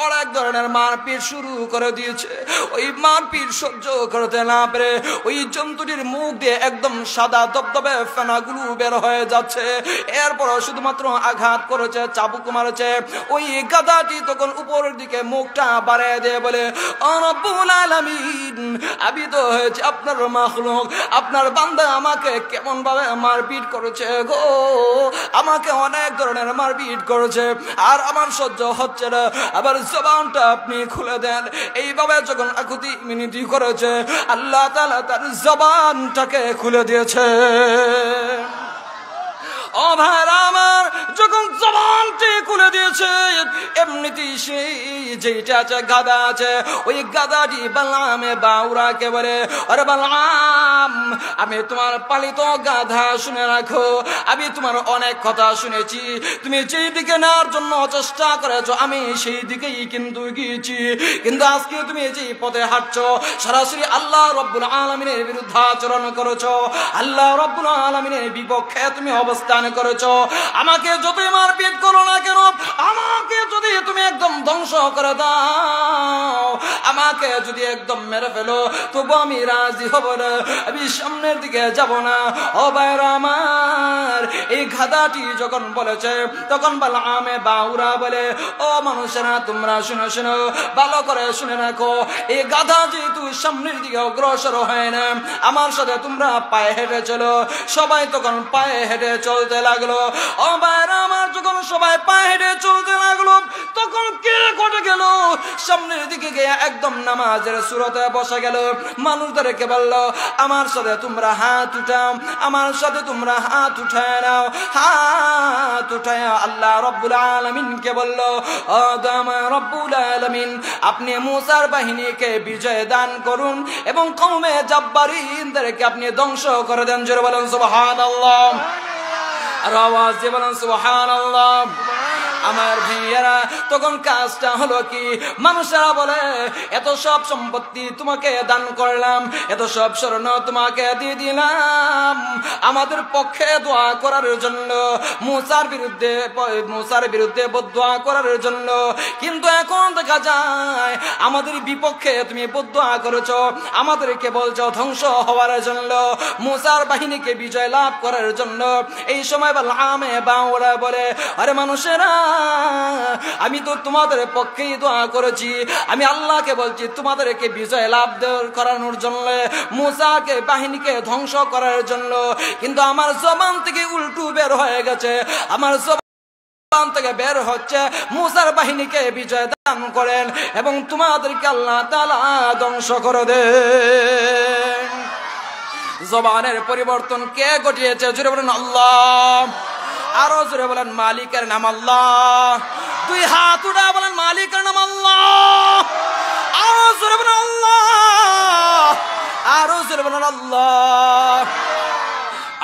S1: অনেক ধরনের মারপিট শুরু করে দিয়েছে ওই মারপিট সহ্য করতে না পেরে ওই জন্তুটির মুখ দিয়ে একদম সাদা দপদপে ফেনাগুলো বের হয়ে যাচ্ছে এরপর শুধুমাত্র আঘাত করেছে চাবুক মারছে ওই গাদাটি তখন উপরের দিকে মুখটা বাড়ায় দিয়ে বলে আমি তো হয়েছে আপনার মাখলুক আপনার বান্দা আমাকে কেমন ভাবে মারপিট করেছে গো আমাকে অনেক ধরনের মারপিট করেছে আর আমার সহ্য হচ্ছে না আবার জবানটা আপনি খুলে দেন এইভাবে যখন আকুতি মিনিটি করেছে আল্লাহ তালা তার জবানটাকে খুলে দিয়েছে ও আমার যখন জবানটি খুলে দিয়েছে এমনিতেই সেই যেটা আছে গাদা আছে ওই গাদাটি বালামে বাউরা কে আরে বালাম আমি তোমার পালিত গাধা শুনে রাখো আমি তোমার অনেক কথা শুনেছি তুমি যেই দিকে নেওয়ার জন্য চেষ্টা করেছো আমি সেই দিকেই কিন্তু গিয়েছি কিন্তু আজকে তুমি যে পথে হাঁটছো সরাসরি আল্লাহ রব্বুল আলমিনের বিরুদ্ধে আচরণ করেছো আল্লাহ রব্বুল আলমিনের বিপক্ষে তুমি অবস্থান মনে করেছ আমাকে যতই মারপিট করো না কেন আমাকে যদি তুমি একদম ধ্বংস করে দাও আমাকে যদি একদম মেরে ফেলো তবু আমি রাজি হব না আমি সামনের দিকে যাব না ও বাইর আমার এই গাধাটি যখন বলেছে তখন বলা আমে বাউরা বলে ও মানুষেরা তোমরা শুনে শুনো ভালো করে শুনে রাখো এই গাধা যেহেতু সামনের দিকে অগ্রসর হয় না আমার সাথে তোমরা পায়ে হেঁটে চলো সবাই তখন পায়ে হেঁটে চল চলতে লাগলো আবার আমার যখন সবাই পাহাড়ে চলতে লাগলো তখন কে কটে গেল সামনের দিকে গিয়ে একদম নামাজের সুরতে বসে গেল মানুষদেরকে বলল আমার সাথে তোমরা হাত উঠাও আমার সাথে তোমরা হাত উঠায় নাও হাত উঠায় আল্লাহ রব্বুল আলমিনকে বলল রব্বুল আলমিন আপনি মুসার বাহিনীকে বিজয় দান করুন এবং কৌমে জব্বারিনদেরকে আপনি ধ্বংস করে দেন জোর বলেন সুবাহ আল্লাহ আর আওয়াজ দিয়ে বলেন সুবহানাল্লাহ আমার ভিয়েরা তখন কাজটা হলো কি মানুষেরা বলে এত সব সম্পত্তি তোমাকে দান করলাম এত সব স্বর্ণ তোমাকে দিয়ে দিলাম আমাদের পক্ষে দোয়া করার জন্য মুসার বিরুদ্ধে মুসার বিরুদ্ধে বদোয়া করার জন্য কিন্তু এখন দেখা যায় আমাদের বিপক্ষে তুমি বদোয়া করেছ আমাদেরকে বলছ ধ্বংস হওয়ার জন্য মুসার বাহিনীকে বিজয় লাভ করার জন্য এই সময় বললাম বা ওরা বলে আরে মানুষেরা আমি তো তোমাদের পক্ষেই দোয়া করেছি আমি আল্লাহকে বলছি তোমাদেরকে বিজয় লাভ করানোর জন্য মুসাকে বাহিনীকে ধ্বংস করার জন্য কিন্তু আমার জবান থেকে উল্টু বের হয়ে গেছে আমার থেকে বের হচ্ছে মুসার বাহিনীকে বিজয় দান করেন এবং তোমাদেরকে আল্লাহ তালা ধ্বংস করে দে জবানের পরিবর্তন কে ঘটিয়েছে জুড়ে বলেন আল্লাহ আরো জোরে বলেন মালিকের নাম আল্লাহ দুই হাত উঠা বলেন মালিকের নাম আল্লাহ আরো জোরে বলেন আল্লাহ আরো জোরে বলেন আল্লাহ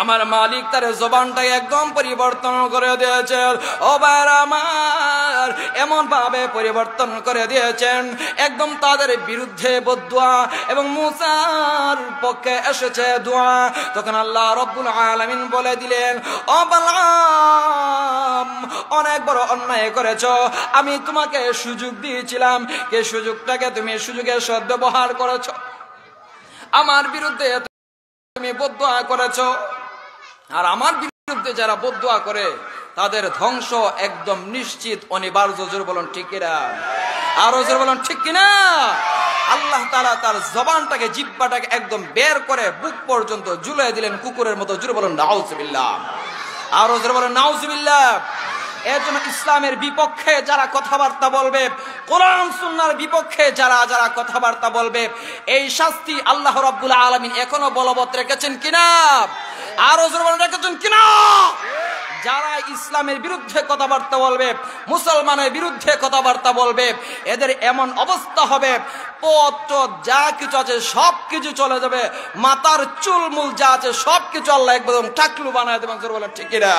S1: আমার মালিক তার জবানটাই একদম পরিবর্তন করে দিয়েছেন ওবার আমার এমন ভাবে পরিবর্তন করে দিয়েছেন একদম তাদের বিরুদ্ধে বদুয়া এবং মুসার পক্ষে এসেছে দোয়া তখন আল্লাহ রব্বুল আলমিন বলে দিলেন অবলাম অনেক বড় অন্যায় করেছ আমি তোমাকে সুযোগ দিয়েছিলাম কে সুযোগটাকে তুমি সুযোগের সদ্ব্যবহার করেছ আমার বিরুদ্ধে তুমি বদুয়া করেছো আর আমার বিরুদ্ধে যারা বদুয়া করে তাদের ধ্বংস একদম নিশ্চিত অনিবার্য জোর বলুন ঠিক কিনা আরো জোর বলুন ঠিক কিনা আল্লাহ তালা তার জবানটাকে জিব্বাটাকে একদম বের করে বুক পর্যন্ত জুলাই দিলেন কুকুরের মতো জোর বলুন নাউজ বিল্লাহ আরো জোর বলুন নাউজ বিল্লাহ এজন্য ইসলামের বিপক্ষে যারা কথাবার্তা বলবে কোরআন সুন্নার বিপক্ষে যারা যারা কথাবার্তা বলবে এই শাস্তি আল্লাহ রব্বুল আলমিন এখনো বলবৎ রেখেছেন কিনা আরো রেখেছেন কিনা যারা ইসলামের বিরুদ্ধে কথাবার্তা বলবে মুসলমানের বিরুদ্ধে কথাবার্তা বলবে এদের এমন অবস্থা হবে পত্র যা কিছু আছে সব কিছু চলে যাবে মাতার চুলমুল যা আছে সব কিছু আল্লাহ একদম টাকলু বানায় দেবেন বলেন ঠিক কিনা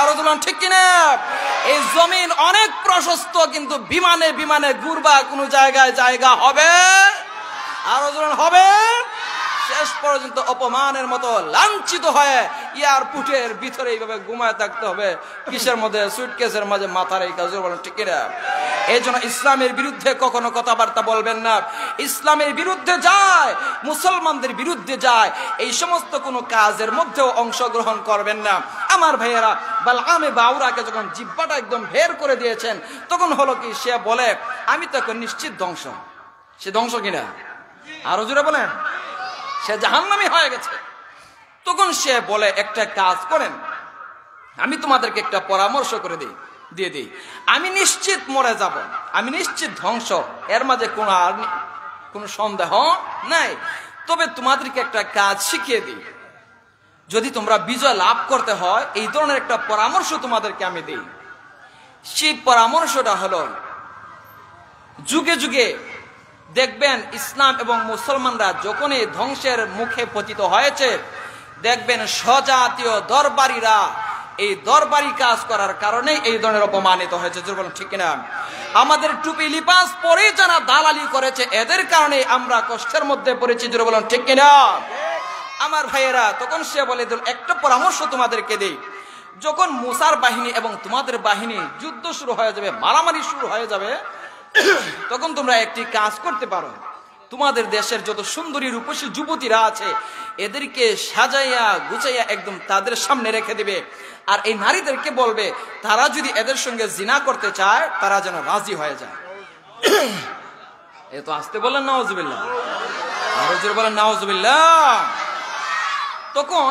S1: আরো বললাম ঠিক কিনা এই জমিন অনেক প্রশস্ত কিন্তু বিমানে বিমানে ঘুরবা কোনো জায়গায় জায়গা হবে আরো হবে শেষ পর্যন্ত অপমানের মতো লাঞ্ছিত হয়ে এয়ারপোর্টের ভিতরে এইভাবে ঘুমায় থাকতে হবে কিসের মধ্যে সুইটকেসের মাঝে মাথার এই কাজ ঠিক না এই জন্য ইসলামের বিরুদ্ধে কখনো কথাবার্তা বলবেন না ইসলামের বিরুদ্ধে যায় মুসলমানদের বিরুদ্ধে যায় এই সমস্ত কোনো কাজের মধ্যেও অংশগ্রহণ করবেন না আমার ভাইয়েরা আমি বাউরাকে যখন জিব্বাটা একদম ভের করে দিয়েছেন তখন হলো কি সে বলে আমি তখন নিশ্চিত ধ্বংস সে ধ্বংস কিনা আরো জোরে বলেন সে জাহান্নামি হয়ে গেছে তখন সে বলে একটা কাজ করেন আমি তোমাদেরকে একটা পরামর্শ করে দিই দিয়ে দিই আমি নিশ্চিত মরে যাব আমি নিশ্চিত ধ্বংস এর মাঝে কোনো আর কোনো সন্দেহ নাই তবে তোমাদেরকে একটা কাজ শিখিয়ে দিই যদি তোমরা বিজয় লাভ করতে হয় এই ধরনের একটা পরামর্শ তোমাদেরকে আমি দিই সেই পরামর্শটা হলো যুগে যুগে দেখবেন ইসলাম এবং মুসলমানরা যখনই ধ্বংসের মুখে পতিত হয়েছে দেখবেন স্বজাতীয় দরবারীরা এই দরবারি কাজ করার কারণে এই ধরনের অপমানিত হয়েছে ঠিক না আমাদের টুপি লিপাস পরে যারা দালালি করেছে এদের কারণে আমরা কষ্টের মধ্যে পড়েছি জোরে ঠিক না আমার ভাইয়েরা তখন সে বলে একটা পরামর্শ তোমাদেরকে দিই যখন মুসার বাহিনী এবং তোমাদের বাহিনী যুদ্ধ শুরু হয়ে যাবে মারামারি শুরু হয়ে যাবে তখন তোমরা একটি কাজ করতে পারো তোমাদের দেশের যত সুন্দরী রূপসী যুবতীরা আছে এদেরকে সাজাইয়া গুছাইয়া একদম তাদের সামনে রেখে দিবে আর এই নারীদেরকে বলবে তারা যদি এদের সঙ্গে জিনা করতে চায় তারা যেন রাজি হয়ে যায় এ তো আসতে বললেন না আরো বলেন বলেন নওয়াজবিল্লা তখন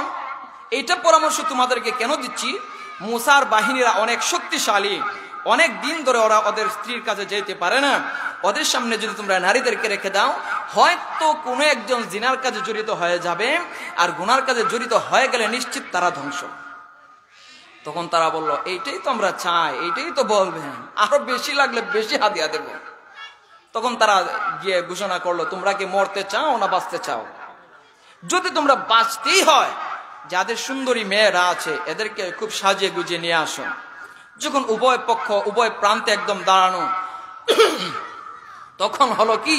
S1: এইটা পরামর্শ তোমাদেরকে কেন দিচ্ছি মুসার বাহিনীরা অনেক শক্তিশালী অনেক দিন ধরে ওরা ওদের স্ত্রীর কাছে যেতে পারে না ওদের সামনে যদি তোমরা নারীদেরকে রেখে দাও হয়তো কোনো একজন জিনার কাজে জড়িত হয়ে যাবে আর গুনার কাজে জড়িত হয়ে গেলে নিশ্চিত তারা ধ্বংস তখন তারা বলল এইটাই তো আমরা চাই এইটাই তো বলবেন আরো বেশি লাগলে বেশি হাতিয়া দেব তখন তারা গিয়ে ঘোষণা করলো তোমরা কি মরতে চাও না বাঁচতে চাও যদি তোমরা বাঁচতেই হয় যাদের সুন্দরী মেয়েরা আছে এদেরকে খুব সাজিয়ে গুজিয়ে নিয়ে আসো যখন উভয় পক্ষ উভয় প্রান্তে একদম দাঁড়ানো তখন হলো কি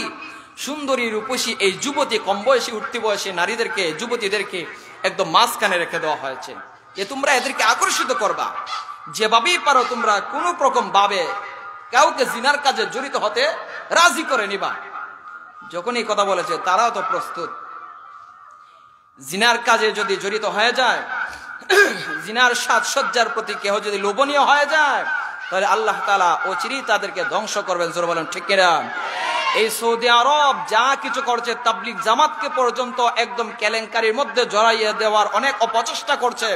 S1: সুন্দরী রূপসী এই যুবতী কম বয়সী উঠতি বয়সী নারীদেরকে যুবতীদেরকে একদম মাঝখানে রেখে দেওয়া হয়েছে যে তোমরা এদেরকে আকর্ষিত করবা যেভাবেই পারো তোমরা কোন রকম ভাবে কাউকে জিনার কাজে জড়িত হতে রাজি করে নিবা যখন এই কথা বলেছে তারাও তো প্রস্তুত জিনার কাজে যদি জড়িত হয়ে যায় জিনার সাজসজ্জার প্রতি কেহ যদি লোভনীয় হয়ে যায় তাহলে আল্লাহ তালা অচিরি তাদেরকে ধ্বংস করবেন জোর বলেন ঠিক কিনা এই সৌদি আরব যা কিছু করছে তাবলিক জামাতকে পর্যন্ত একদম কেলেঙ্কারির মধ্যে জড়াইয়ে দেওয়ার অনেক অপচেষ্টা করছে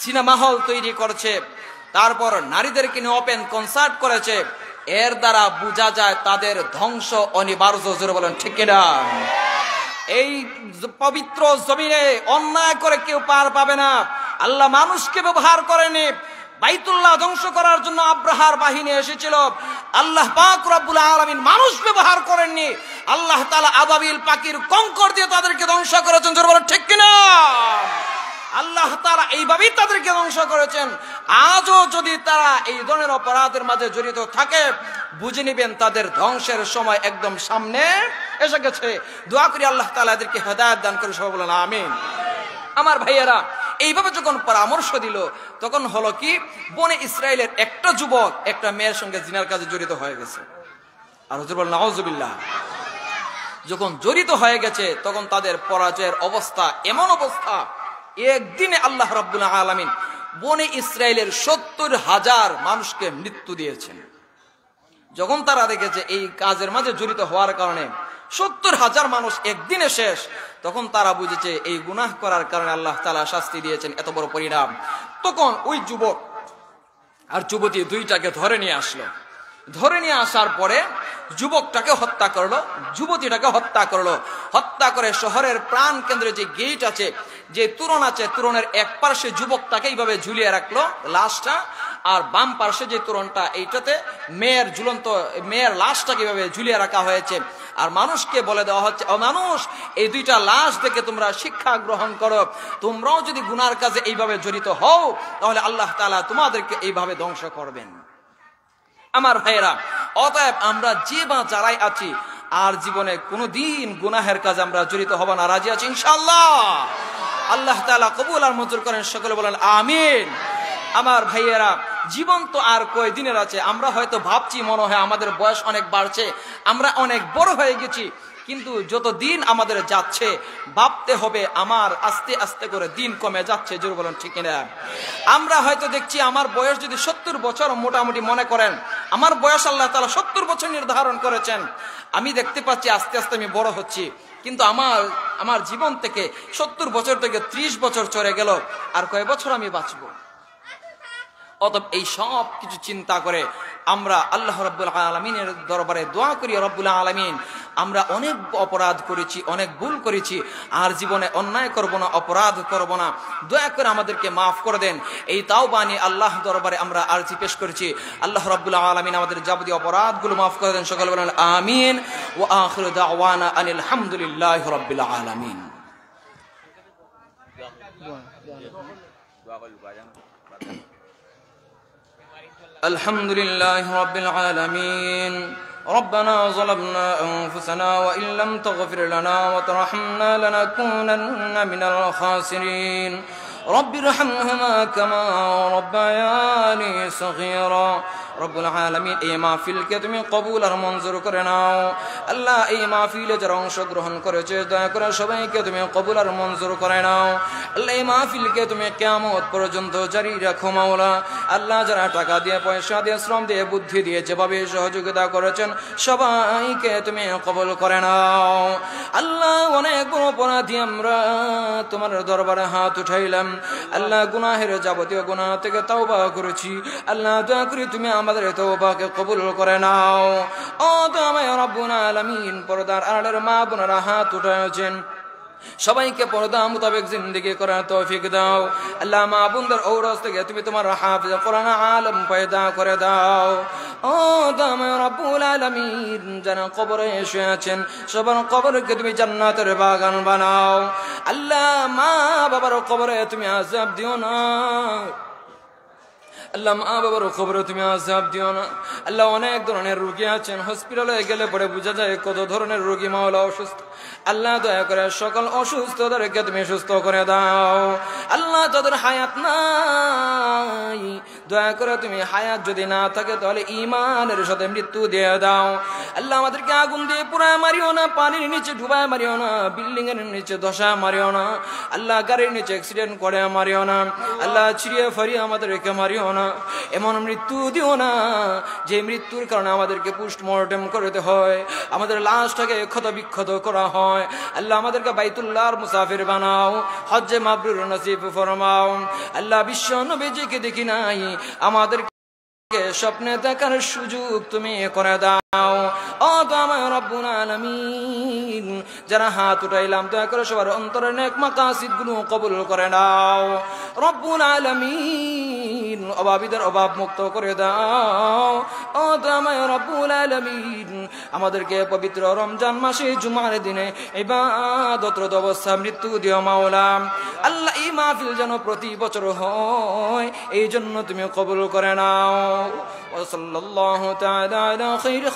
S1: সিনেমা হল তৈরি করছে তারপর নারীদেরকে নিয়ে ওপেন কনসার্ট করেছে এর দ্বারা বোঝা যায় তাদের ধ্বংস অনিবার্য জোর বলেন ঠিক কিনা এই পবিত্র জমিনে অন্যায় করে কেউ পার পাবে না আল্লাহ মানুষকে ব্যবহার করেনি বাইতুল্লাহ ধ্বংস করার জন্য আব্রাহার বাহিনী এসেছিল আল্লাহ পাক আলমিন মানুষ ব্যবহার করেননি আল্লাহ তালা আবাবিল পাখির কঙ্কর দিয়ে তাদেরকে ধ্বংস করেছেন ঠিক কিনা আল্লাহ তারা এইভাবেই তাদেরকে ধ্বংস করেছেন আজও যদি তারা এই ধরনের অপরাধের মাঝে জড়িত থাকে বুঝে নিবেন তাদের ধ্বংসের সময় একদম সামনে এসে গেছে দোয়া করি আল্লাহ তালা এদেরকে হেদায়ত দান করে সব বলেন আমিন আমার ভাইয়েরা এইভাবে যখন পরামর্শ দিল তখন হলো কি বনে ইসরায়েলের একটা যুবক একটা মেয়ের সঙ্গে জিনার কাজে জড়িত হয়ে গেছে আর হজুর বল নওয়াজবিল্লাহ যখন জড়িত হয়ে গেছে তখন তাদের পরাজয়ের অবস্থা এমন অবস্থা একদিনে আল্লাহ রাবুল্লাহ আলমিন বনে ইসরায়েলের সত্তর হাজার মানুষকে মৃত্যু দিয়েছেন যখন তারা দেখেছে এই কাজের মাঝে জড়িত হওয়ার কারণে সত্তর হাজার মানুষ একদিনে শেষ তখন তারা বুঝেছে এই গুনাহ করার কারণে আল্লাহ তালা শাস্তি দিয়েছেন এত বড় পরিণাম তখন ওই যুবক আর যুবতী দুইটাকে ধরে নিয়ে আসলো ধরে নিয়ে আসার পরে যুবকটাকে হত্যা করলো যুবতীটাকে হত্যা করলো হত্যা করে শহরের প্রাণ কেন্দ্রে যে গেট আছে যে তুরন আছে তুরনের এক পার্শ্বে যুবকটাকে এইভাবে ঝুলিয়ে রাখলো লাশটা আর বাম পার্শ্বে যে তুরনটা এইটাতে মেয়ের ঝুলন্ত মেয়ের লাশটাকে এইভাবে ঝুলিয়ে রাখা হয়েছে আর মানুষকে বলে দেওয়া হচ্ছে মানুষ এই দুইটা লাশ দেখে তোমরা শিক্ষা গ্রহণ করো তোমরাও যদি গুনার কাজে এইভাবে জড়িত হও তাহলে আল্লাহ তালা তোমাদেরকে এইভাবে ধ্বংস করবেন আমার ভাইয়েরা অতএব আমরা যে বা যারাই আছি আর জীবনে কোনো দিন গুনাহের কাজ আমরা জড়িত হব না রাজি আছি ইনশাল্লাহ আল্লাহ তালা কবুল আর মঞ্জুর করেন সকলে বলেন আমিন আমার ভাইয়েরা জীবন তো আর কয়েকদিনের আছে আমরা হয়তো ভাবছি মনে হয় আমাদের বয়স অনেক বাড়ছে আমরা অনেক বড় হয়ে গেছি কিন্তু যত দিন আমাদের যাচ্ছে ভাবতে হবে আমার আস্তে আস্তে করে দিন কমে যাচ্ছে জোর বলেন ঠিক না আমরা হয়তো দেখছি আমার বয়স যদি সত্তর বছর মোটামুটি মনে করেন আমার বয়স আল্লাহ তালা সত্তর বছর নির্ধারণ করেছেন আমি দেখতে পাচ্ছি আস্তে আস্তে আমি বড় হচ্ছি কিন্তু আমার আমার জীবন থেকে সত্তর বছর থেকে ত্রিশ বছর চলে গেল আর কয় বছর আমি বাঁচবো অতএব এই সব কিছু চিন্তা করে আমরা আল্লাহ রব্বুল আলমিনের দরবারে দোয়া করি রব্বুল আলমিন আমরা অনেক অপরাধ করেছি অনেক ভুল করেছি আর জীবনে অন্যায় করব না অপরাধ করব না দয়া করে আমাদেরকে মাফ করে দেন এই তাও বাণী আল্লাহ দরবারে আমরা আর্জি পেশ করেছি আল্লাহ রব্বুল আলমিন আমাদের যাবতীয় অপরাধগুলো মাফ করে দেন সকালবেলা আমিন ও আখর দাওয়ানা আনিল হামদুলিল্লাহ রব্বুল আলমিন الحمد لله رب العالمين ربنا ظلمنا أنفسنا وإن لم تغفر لنا وترحمنا لنكونن من الخاسرين رب ارحمهما كما ربياني صغيرا রব্বুল আলমিন এই মাহফিলকে তুমি কবুল আর মঞ্জুর করে নাও আল্লাহ এই মাহফিলে যারা অংশগ্রহণ করেছে দয়া করে সবাইকে তুমি কবুল আর মঞ্জুর করে নাও আল্লাহ এই মাহফিলকে তুমি কেমত পর্যন্ত জারি রাখো মাওলা আল্লাহ যারা টাকা দিয়ে পয়সা দিয়ে শ্রম দিয়ে বুদ্ধি দিয়ে যেভাবে সহযোগিতা করেছেন সবাইকে তুমি কবুল করে নাও আল্লাহ অনেক বড় অপরাধী আমরা তোমার দরবারে হাত উঠাইলাম আল্লাহ গুনাহের যাবতীয় গুনাহ থেকে তাওবা করেছি আল্লাহ দয়া করে তুমি আমাদের তৌবাকে কবুল করে নাও ও তো আমায় রব্বুল আলামিন পর্দার আড়ের মা বোনেরা হাত উঠেছেন সবাইকে পর্দা মোতাবেক জিন্দিগি করার তৌফিক দাও আল্লাহ মা বুন্দর ঔরস থেকে তুমি তোমার হাফিজ কোরআন আলম পয়দা করে দাও ও দাম রাবুল আলমীর যেন কবরে এসে আছেন সবার কবরকে তুমি জান্নাতের বাগান বানাও আল্লাহ মা বাবার কবরে তুমি আজাব দিও না আল্লাহ মা বাবার খবরে তুমি আজাব দিও না আল্লাহ অনেক ধরনের রুগী আছেন হসপিটালে গেলে পরে বোঝা যায় কত ধরনের রুগী মাওলা অসুস্থ আল্লাহ দয়া করে সকল অসুস্থদেরকে তুমি সুস্থ করে দাও আল্লাহ তাদের হায়াত নাই দয়া করে তুমি হায়াত যদি না থাকে তাহলে ইমানের সাথে মৃত্যু দিয়ে দাও আল্লাহ আমাদেরকে আগুন দিয়ে পুরা মারিও না পানির নিচে ডুবায় মারিও না বিল্ডিং এর নিচে দশা মারিও না আল্লাহ গাড়ির নিচে অ্যাক্সিডেন্ট করে মারিও না আল্লাহ ছিড়িয়ে ফারিয়ে আমাদেরকে মারিও না এমন মৃত্যু দিও না যে মৃত্যুর কারণে আমাদেরকে পোস্টমর্টেম করতে হয় আমাদের লাশটাকে ক্ষত বিক্ষত করা হয় আল্লাহ আমাদেরকে বাইতুল্লাহর মুসাফির বানাও হজ্জে মাবরুর নসিব ফরমাও আল্লাহ বিশ্ব নবীজিকে দেখি নাই আমাদেরকে স্বপ্নে দেখার সুযোগ তুমি করে দাও যারা হাত উঠাইলাম দয়া করে সবার অন্তরের নেক গুলো কবুল করে নাও রব্বুল আলমিন অভাবীদের অভাব মুক্ত করে দাও ও দামায় রব্বুল আলমিন আমাদেরকে পবিত্র রমজান মাসে জুমার দিনে এবার অবস্থা মৃত্যু দিও মাওলাম আল্লাহ এই মাহফিল যেন প্রতি বছর হয় এই জন্য তুমি কবুল করে নাও وصلى الله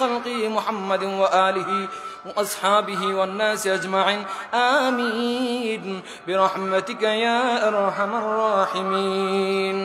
S1: خلقه محمد وآله وأصحابه والناس أجمعين آمين برحمتك يا أرحم الراحمين